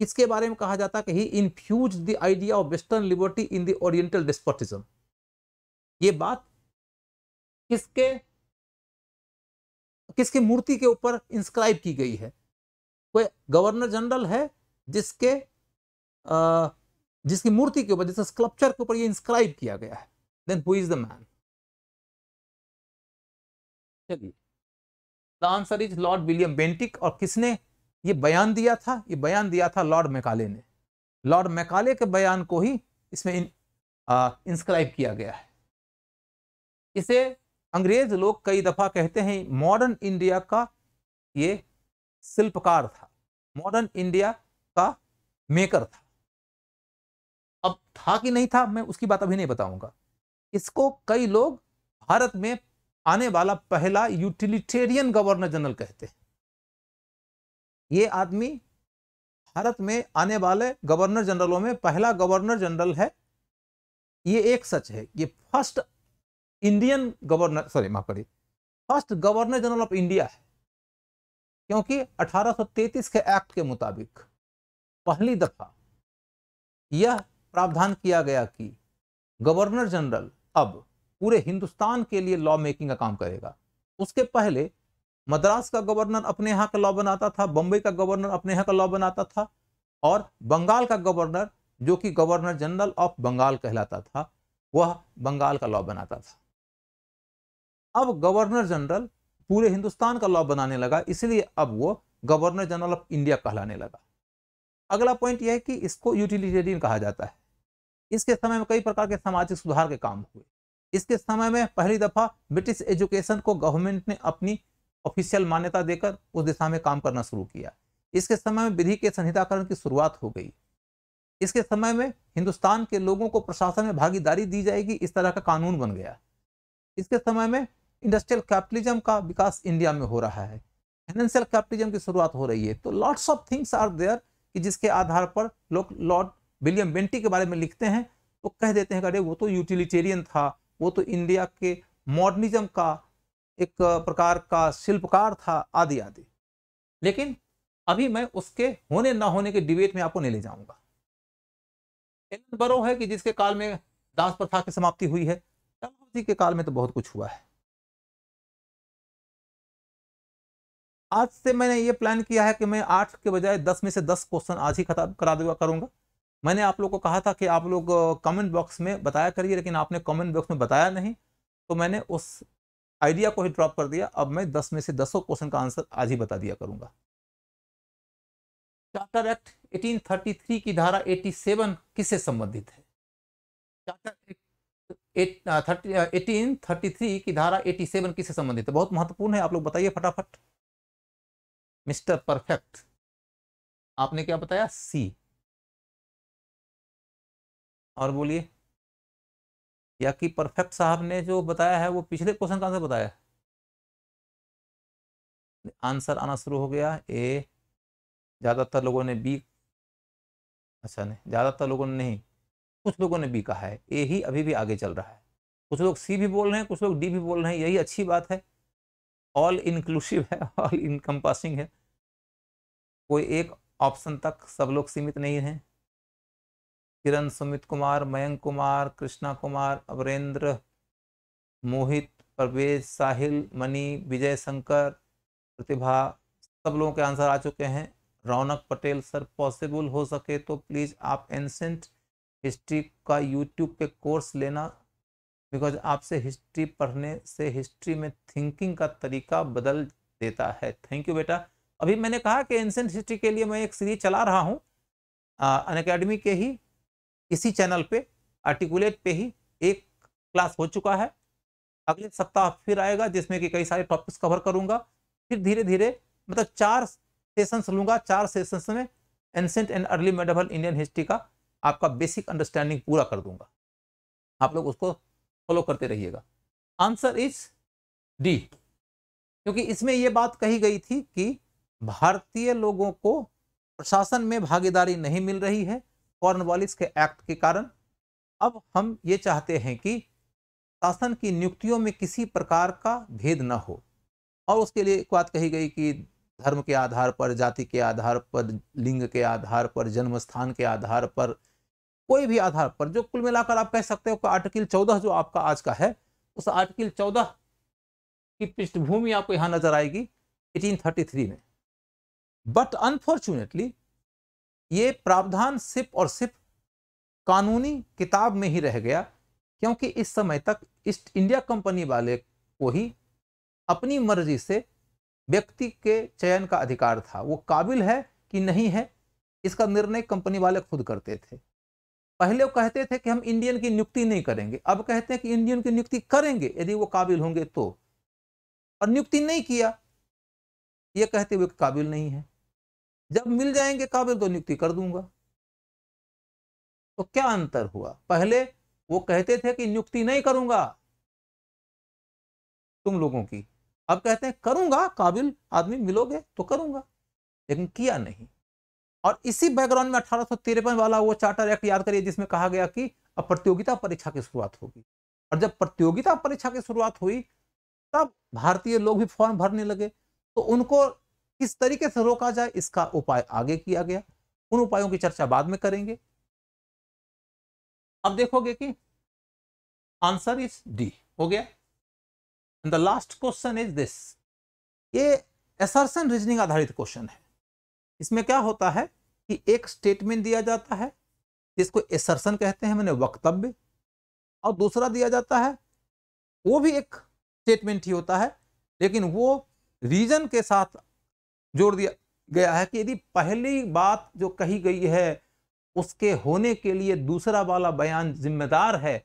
इसके बारे में कहा जाता है कि he infuse the idea of western liberty in the oriental despotism ये बात किसके किसकी मूर्ति के ऊपर इंस्क्राइब की गई है कोई गवर्नर जनरल है जिसके आ, जिसकी मूर्ति के ऊपर जिसके स्कल्पचर के ऊपर ये इंस्क्राइब किया गया है then who is the man चलिए the answer is lord William Bentinck और किसने ये बयान दिया था ये बयान दिया था लॉर्ड मैकाले ने लॉर्ड मैकाले के बयान को ही इसमें इन, इंस्क्राइब किया गया है इसे अंग्रेज लोग कई दफ़ा कहते हैं मॉडर्न इंडिया का ये शिल्पकार था मॉडर्न इंडिया का मेकर था अब था कि नहीं था मैं उसकी बात अभी नहीं बताऊंगा इसको कई लोग भारत में आने वाला पहला यूटिलिटेरियन गवर्नर जनरल कहते हैं ये आदमी भारत में आने वाले गवर्नर जनरलों में पहला गवर्नर जनरल है ये एक सच है ये फर्स्ट इंडियन गवर्नर सॉरी माफ करिए first governor general of India है क्योंकि 1833 के एक्ट के मुताबिक पहली दफा यह प्रावधान किया गया कि गवर्नर जनरल अब पूरे हिंदुस्तान के लिए लॉ मेकिंग का काम करेगा उसके पहले मद्रास का गवर्नर अपने यहाँ का लॉ बनाता था बम्बई का गवर्नर अपने यहाँ का लॉ बनाता था और बंगाल का गवर्नर जो कि गवर्नर जनरल ऑफ बंगाल कहलाता था वह बंगाल का लॉ बनाता था अब गवर्नर जनरल पूरे हिंदुस्तान का लॉ बनाने लगा इसलिए अब वो गवर्नर जनरल ऑफ इंडिया कहलाने लगा अगला पॉइंट यह है कि इसको यूटिलिटेरियन कहा जाता है इसके समय में कई प्रकार के सामाजिक सुधार के काम हुए इसके समय में पहली दफा ब्रिटिश एजुकेशन को गवर्नमेंट ने अपनी ऑफिशियल मान्यता देकर उस दिशा में काम करना शुरू किया इसके समय में विधि के संहिताकरण की शुरुआत हो गई इसके समय में हिंदुस्तान के लोगों को प्रशासन में भागीदारी दी जाएगी इस तरह का कानून बन गया इसके समय में इंडस्ट्रियल कैपिटलिज्म का विकास इंडिया में हो रहा है फाइनेंशियल कैपिटलिज्म की शुरुआत हो रही है तो lots of things are there कि जिसके आधार पर लोग लॉट विलियम बेंटी के बारे में लिखते हैं तो कह देते हैं अरे वो तो यूटिलिटेरियन था वो तो इंडिया के मॉडर्निज्म का एक प्रकार का शिल्पकार था आदि आदि लेकिन अभी मैं उसके होने ना होने के डिबेट में आपको नहीं ले जाऊंगा एलन बरो है कि जिसके काल में दास प्रथा की समाप्ति हुई है डलहौजी के काल में तो बहुत कुछ हुआ है आज से मैंने ये प्लान किया है कि मैं आठ के बजाय दस में से दस क्वेश्चन आज ही खत्म करा दूंगा करूंगा मैंने आप लोग को कहा था कि आप लोग कमेंट बॉक्स में बताया करिए लेकिन आपने कमेंट बॉक्स में बताया नहीं तो मैंने उस आइडिया को ही ड्रॉप कर दिया अब मैं दस में से दसों क्वेश्चन का आंसर आज ही बता दिया करूंगा चार्टर एक्ट 1833 की धारा 87 किससे संबंधित है charter act eighteen thirty three की धारा सेवन किससे संबंधित है बहुत महत्वपूर्ण है आप लोग बताइए फटाफट मिस्टर परफेक्ट आपने क्या बताया सी और बोलिए या कि परफेक्ट साहब ने जो बताया है वो पिछले क्वेश्चन का आंसर बताया आंसर आना शुरू हो गया ए ज़्यादातर लोगों ने बी अच्छा नहीं ज़्यादातर लोगों ने नहीं कुछ लोगों ने बी कहा है ए ही अभी भी आगे चल रहा है कुछ लोग सी भी बोल रहे हैं कुछ लोग डी भी बोल रहे हैं यही अच्छी बात है ऑल इंक्लूसिव है ऑल इनकम्पासिंग है कोई एक ऑप्शन तक सब लोग सीमित नहीं हैं किरण सुमित कुमार मयंक कुमार कृष्णा कुमार अवरेंद्र मोहित परवेज साहिल मनी विजय शंकर प्रतिभा सब लोगों के आंसर आ चुके हैं रौनक पटेल सर पॉसिबल हो सके तो प्लीज़ आप एंसेंट हिस्ट्री का यूट्यूब पे कोर्स लेना बिकॉज आपसे हिस्ट्री पढ़ने से हिस्ट्री में थिंकिंग का तरीका बदल देता है थैंक यू बेटा अभी मैंने कहा कि एंसेंट हिस्ट्री के लिए मैं एक सीरीज चला रहा हूँ अन अकेडमी के ही इसी चैनल पे आर्टिकुलेट पे ही एक क्लास हो चुका है अगले सप्ताह फिर आएगा जिसमें कि कई सारे टॉपिक्स कवर करूंगा फिर धीरे धीरे मतलब चार सेशंस लूंगा चार सेशंस में ancient and early medieval Indian history का आपका बेसिक अंडरस्टैंडिंग पूरा कर दूंगा आप लोग उसको फॉलो करते रहिएगा आंसर इज डी क्योंकि इसमें यह बात कही गई थी कि भारतीय लोगों को प्रशासन में भागीदारी नहीं मिल रही है कॉर्नवालिस के एक्ट के कारण अब हम ये चाहते हैं कि शासन की नियुक्तियों में किसी प्रकार का भेद न हो और उसके लिए एक बात कही गई कि धर्म के आधार पर जाति के आधार पर लिंग के आधार पर जन्म स्थान के आधार पर कोई भी आधार पर जो कुल मिलाकर आप कह सकते हो कि आर्टिकल चौदह जो आपका आज का है उस आर्टिकल चौदह की पृष्ठभूमि आपको यहाँ नजर आएगी 1833 में बट अनफॉर्चुनेटली ये प्रावधान सिर्फ और सिर्फ कानूनी किताब में ही रह गया क्योंकि इस समय तक ईस्ट इंडिया कंपनी वाले को ही अपनी मर्जी से व्यक्ति के चयन का अधिकार था वो काबिल है कि नहीं है इसका निर्णय कंपनी वाले खुद करते थे पहले वो कहते थे कि हम इंडियन की नियुक्ति नहीं करेंगे अब कहते हैं कि इंडियन की नियुक्ति करेंगे यदि वो काबिल होंगे तो और नियुक्ति नहीं किया ये कहते हुए काबिल नहीं है जब मिल जाएंगे काबिल तो नियुक्ति कर दूंगा तो क्या अंतर हुआ पहले वो कहते थे कि नियुक्ति नहीं करूंगा तुम लोगों की अब कहते हैं करूंगा काबिल आदमी मिलोगे तो करूंगा लेकिन किया नहीं और इसी बैकग्राउंड में अठारह वाला वो चार्टर एक्ट याद करिए जिसमें कहा गया कि अब प्रतियोगिता परीक्षा की शुरुआत होगी और जब प्रतियोगिता परीक्षा की शुरुआत हुई तब भारतीय लोग भी फॉर्म भरने लगे तो उनको किस तरीके से रोका जाए इसका उपाय आगे किया गया उन उपायों की चर्चा बाद में करेंगे अब देखोगे कि आंसर इज डी हो गया and the last question is this ये एसर्सन रीजनिंग आधारित क्वेश्चन है इसमें क्या होता है कि एक स्टेटमेंट दिया जाता है जिसको एसर्सन कहते हैं मैंने वक्तव्य और दूसरा दिया जाता है वो भी एक स्टेटमेंट ही होता है लेकिन वो रीजन के साथ जोर दिया गया है कि यदि पहली बात जो कही गई है उसके होने के लिए दूसरा वाला बयान जिम्मेदार है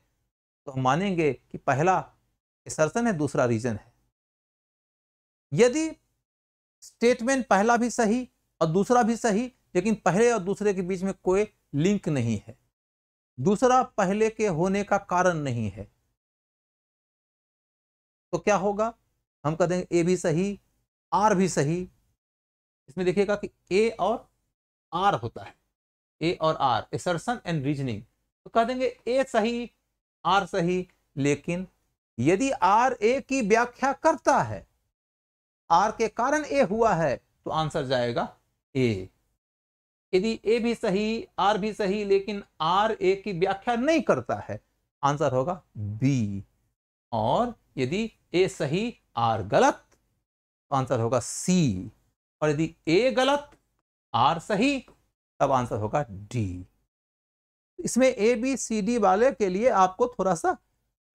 तो हम मानेंगे कि पहला एसर्सन है दूसरा रीजन है यदि स्टेटमेंट पहला भी सही और दूसरा भी सही लेकिन पहले और दूसरे के बीच में कोई लिंक नहीं है दूसरा पहले के होने का कारण नहीं है तो क्या होगा हम कह देंगे ए भी सही आर भी सही इसमें देखिएगा कि ए और आर होता है ए और आर एसर्सन एंड रीजनिंग तो कह देंगे ए सही आर सही लेकिन यदि आर ए की व्याख्या करता है आर के कारण ए हुआ है तो आंसर जाएगा ए यदि ए भी सही आर भी सही लेकिन आर ए की व्याख्या नहीं करता है आंसर होगा बी और यदि ए सही आर गलत तो आंसर होगा सी और यदि ए गलत आर सही तब आंसर होगा डी इसमें ए बी सी डी वाले के लिए आपको थोड़ा सा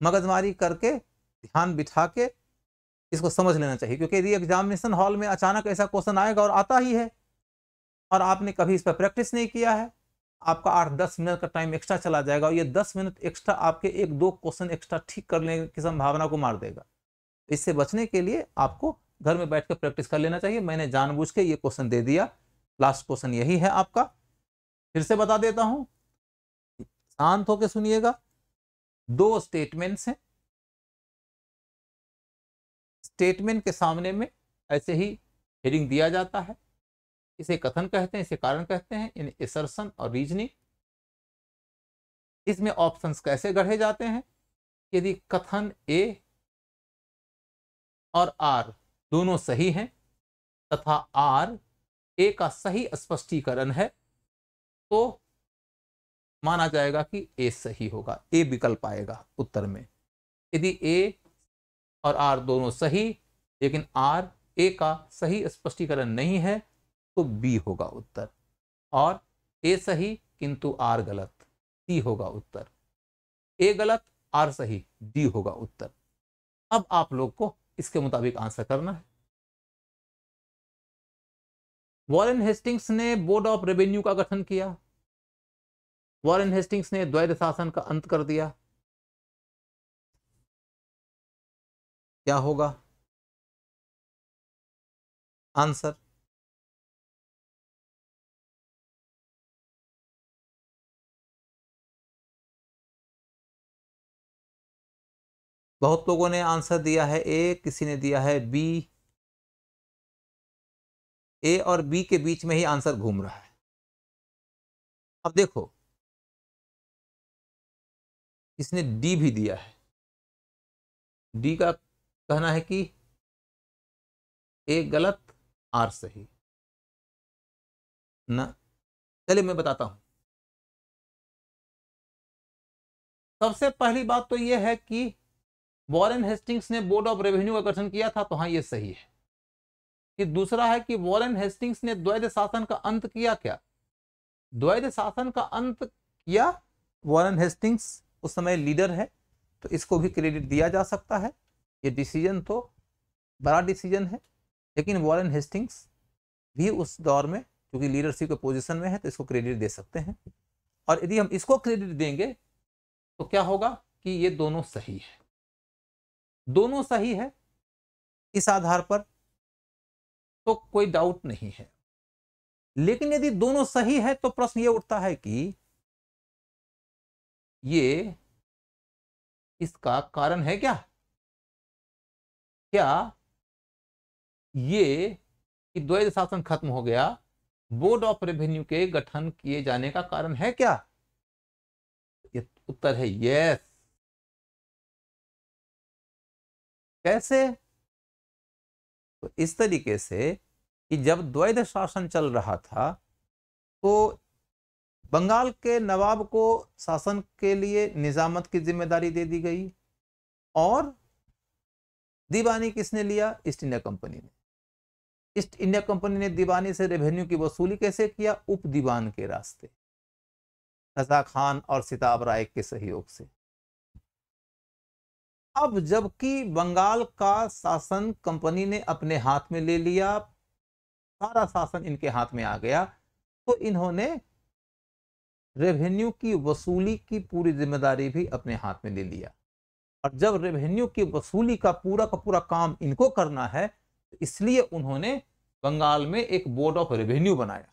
मगजमारी करके ध्यान बिठा के इसको समझ लेना चाहिए क्योंकि यदि एग्जामिनेशन हॉल में अचानक ऐसा क्वेश्चन आएगा और आता ही है और आपने कभी इस पर प्रैक्टिस नहीं किया है आपका आठ दस मिनट का टाइम एक्स्ट्रा चला जाएगा और ये दस मिनट एक्स्ट्रा आपके एक दो क्वेश्चन एक्स्ट्रा ठीक करने की संभावना को मार देगा इससे बचने के लिए आपको घर में बैठ कर प्रैक्टिस कर लेना चाहिए मैंने जानबूझ के ये क्वेश्चन दे दिया लास्ट क्वेश्चन यही है आपका फिर से बता देता हूँ शांत होकर सुनिएगा दो स्टेटमेंट्स हैं स्टेटमेंट के सामने में ऐसे ही हेडिंग दिया जाता है इसे कथन कहते हैं इसे कारण कहते हैं इन एसर्सन और रीजनिंग इसमें ऑप्शंस कैसे गढ़े जाते हैं यदि कथन ए और आर दोनों सही हैं तथा आर ए का सही स्पष्टीकरण है तो माना जाएगा कि ए सही होगा ए विकल्प आएगा उत्तर में यदि ए और आर दोनों सही लेकिन आर ए का सही स्पष्टीकरण नहीं है तो बी होगा उत्तर और ए सही किंतु आर गलत सी होगा उत्तर ए गलत आर सही डी होगा उत्तर अब आप लोग को इसके मुताबिक आंसर करना है वॉरेन हेस्टिंग्स ने बोर्ड ऑफ रेवेन्यू का गठन किया वॉरेन हेस्टिंग्स ने द्वैध शासन का अंत कर दिया क्या होगा आंसर बहुत लोगों ने आंसर दिया है ए किसी ने दिया है बी ए और बी के बीच में ही आंसर घूम रहा है अब देखो इसने डी भी दिया है डी का कहना है कि ए गलत आर सही ना चलिए मैं बताता हूं सबसे पहली बात तो यह है कि वॉरेन हेस्टिंग्स ने बोर्ड ऑफ रेवेन्यू का गठन किया था तो हाँ ये सही है कि दूसरा है कि वॉरेन हेस्टिंग्स ने द्वैध शासन का अंत किया क्या द्वैध शासन का अंत किया वॉरेन हेस्टिंग्स उस समय लीडर है तो इसको भी क्रेडिट दिया जा सकता है ये डिसीजन तो बड़ा डिसीजन है लेकिन वॉरेन हेस्टिंग्स भी उस दौर में क्योंकि लीडरशिप के पोजिशन में है तो इसको क्रेडिट दे सकते हैं और यदि हम इसको क्रेडिट देंगे तो क्या होगा कि ये दोनों सही है दोनों सही है इस आधार पर तो कोई डाउट नहीं है लेकिन यदि दोनों सही है तो प्रश्न यह उठता है कि ये इसका कारण है क्या क्या ये कि द्वैध शासन खत्म हो गया बोर्ड ऑफ रेवेन्यू के गठन किए जाने का कारण है क्या उत्तर है यस कैसे तो इस तरीके से कि जब द्वैध शासन चल रहा था तो बंगाल के नवाब को शासन के लिए निजामत की जिम्मेदारी दे दी गई और दीवानी किसने लिया ईस्ट इंडिया कंपनी ने ईस्ट इंडिया कंपनी ने दीवानी से रेवेन्यू की वसूली कैसे किया उप दीवान के रास्ते रजा खान और सिताब राय के सहयोग से अब जबकि बंगाल का शासन कंपनी ने अपने हाथ में ले लिया सारा शासन इनके हाथ में आ गया तो इन्होंने रेवेन्यू की वसूली की पूरी जिम्मेदारी भी अपने हाथ में ले लिया और जब रेवेन्यू की वसूली का पूरा का पूरा काम इनको करना है तो इसलिए उन्होंने बंगाल में एक बोर्ड ऑफ रेवेन्यू बनाया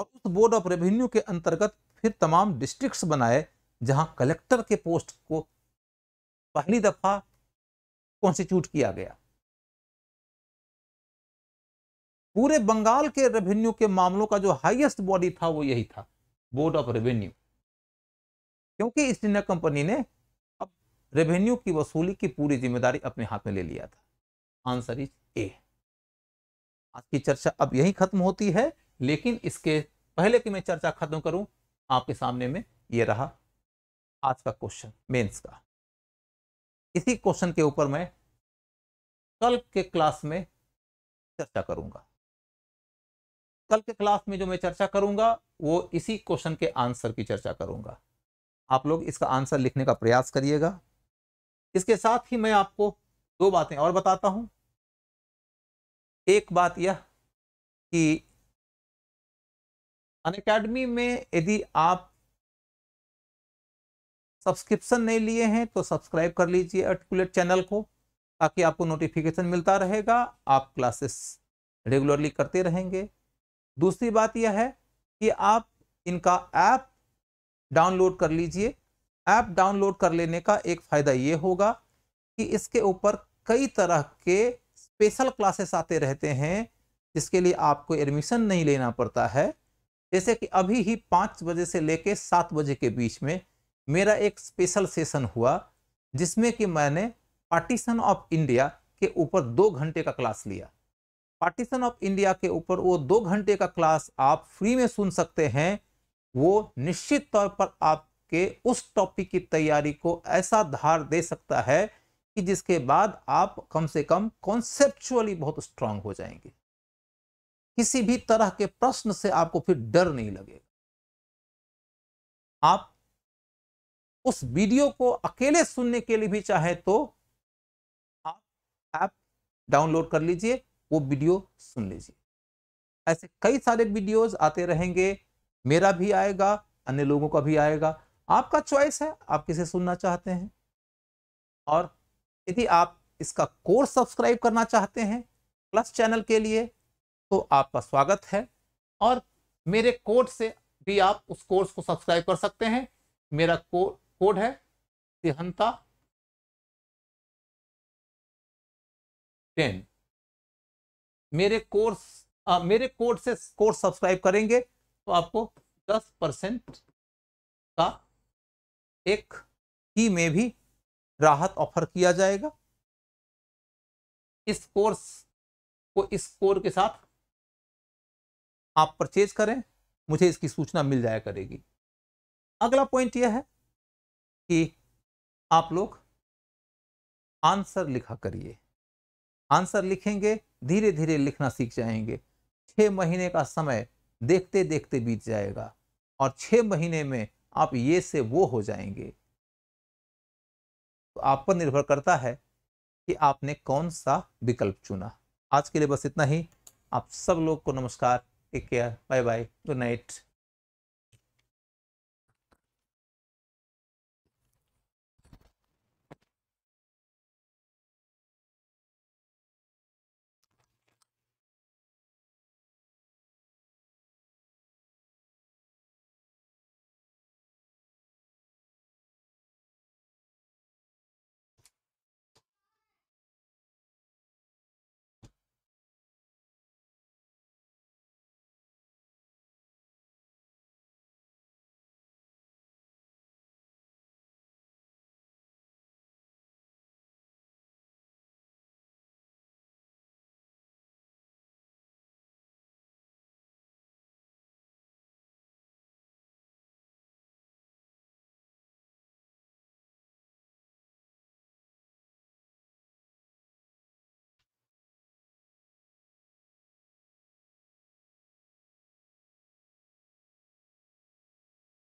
और उस बोर्ड ऑफ रेवेन्यू के अंतर्गत फिर तमाम डिस्ट्रिक्ट्स बनाए जहां कलेक्टर के पोस्ट को पहली दफ़ा कॉन्स्टिट्यूट किया गया पूरे बंगाल के रेवेन्यू के मामलों का जो हाईएस्ट बॉडी था वो यही था बोर्ड ऑफ रेवेन्यू क्योंकि ईस्ट इंडिया कंपनी ने अब रेवेन्यू की वसूली की पूरी जिम्मेदारी अपने हाथ में ले लिया था आंसर इज ए आज की चर्चा अब यही खत्म होती है लेकिन इसके पहले कि मैं चर्चा खत्म करूं आपके सामने में ये रहा आज का क्वेश्चन मेंस का इसी क्वेश्चन के ऊपर मैं कल के क्लास में चर्चा करूंगा कल के क्लास में जो मैं चर्चा करूंगा वो इसी क्वेश्चन के आंसर की चर्चा करूंगा आप लोग इसका आंसर लिखने का प्रयास करिएगा इसके साथ ही मैं आपको दो बातें और बताता हूं एक बात यह कि अन में यदि आप सब्सक्रिप्शन नहीं लिए हैं तो सब्सक्राइब कर लीजिए अर्टिकुलेट चैनल को ताकि आपको नोटिफिकेशन मिलता रहेगा आप क्लासेस रेगुलरली करते रहेंगे दूसरी बात यह है कि आप इनका ऐप डाउनलोड कर लीजिए ऐप डाउनलोड कर लेने का एक फ़ायदा ये होगा कि इसके ऊपर कई तरह के स्पेशल क्लासेस आते रहते हैं जिसके लिए आपको एडमिशन नहीं लेना पड़ता है जैसे कि अभी ही पाँच बजे से लेकर सात बजे के बीच में मेरा एक स्पेशल सेशन हुआ जिसमें कि मैंने पार्टीशन ऑफ इंडिया के ऊपर दो घंटे का क्लास लिया पार्टीशन ऑफ इंडिया के ऊपर वो दो घंटे का क्लास आप फ्री में सुन सकते हैं वो निश्चित तौर पर आपके उस टॉपिक की तैयारी को ऐसा धार दे सकता है कि जिसके बाद आप कम से कम कॉन्सेप्चुअली बहुत स्ट्रांग हो जाएंगे किसी भी तरह के प्रश्न से आपको फिर डर नहीं लगेगा आप उस वीडियो को अकेले सुनने के लिए भी चाहे तो आप ऐप डाउनलोड कर लीजिए वो वीडियो सुन लीजिए ऐसे कई सारे वीडियोस आते रहेंगे मेरा भी आएगा अन्य लोगों का भी आएगा आपका चॉइस है आप किसे सुनना चाहते हैं और यदि आप इसका कोर्स सब्सक्राइब करना चाहते हैं प्लस चैनल के लिए तो आपका स्वागत है और मेरे कोड से भी आप उस कोर्स को सब्सक्राइब कर सकते हैं मेरा कोड कोड है तिहंता टेन मेरे कोर्स आ, मेरे कोड से कोर्स सब्सक्राइब करेंगे तो आपको दस परसेंट का एक की में भी राहत ऑफर किया जाएगा इस कोर्स को इस कोर के साथ आप परचेज करें मुझे इसकी सूचना मिल जाया करेगी अगला पॉइंट यह है कि आप लोग आंसर लिखा करिए आंसर लिखेंगे धीरे धीरे लिखना सीख जाएंगे छः महीने का समय देखते देखते बीत जाएगा और छः महीने में आप ये से वो हो जाएंगे तो आप पर निर्भर करता है कि आपने कौन सा विकल्प चुना आज के लिए बस इतना ही आप सब लोग को नमस्कार take care bye bye good night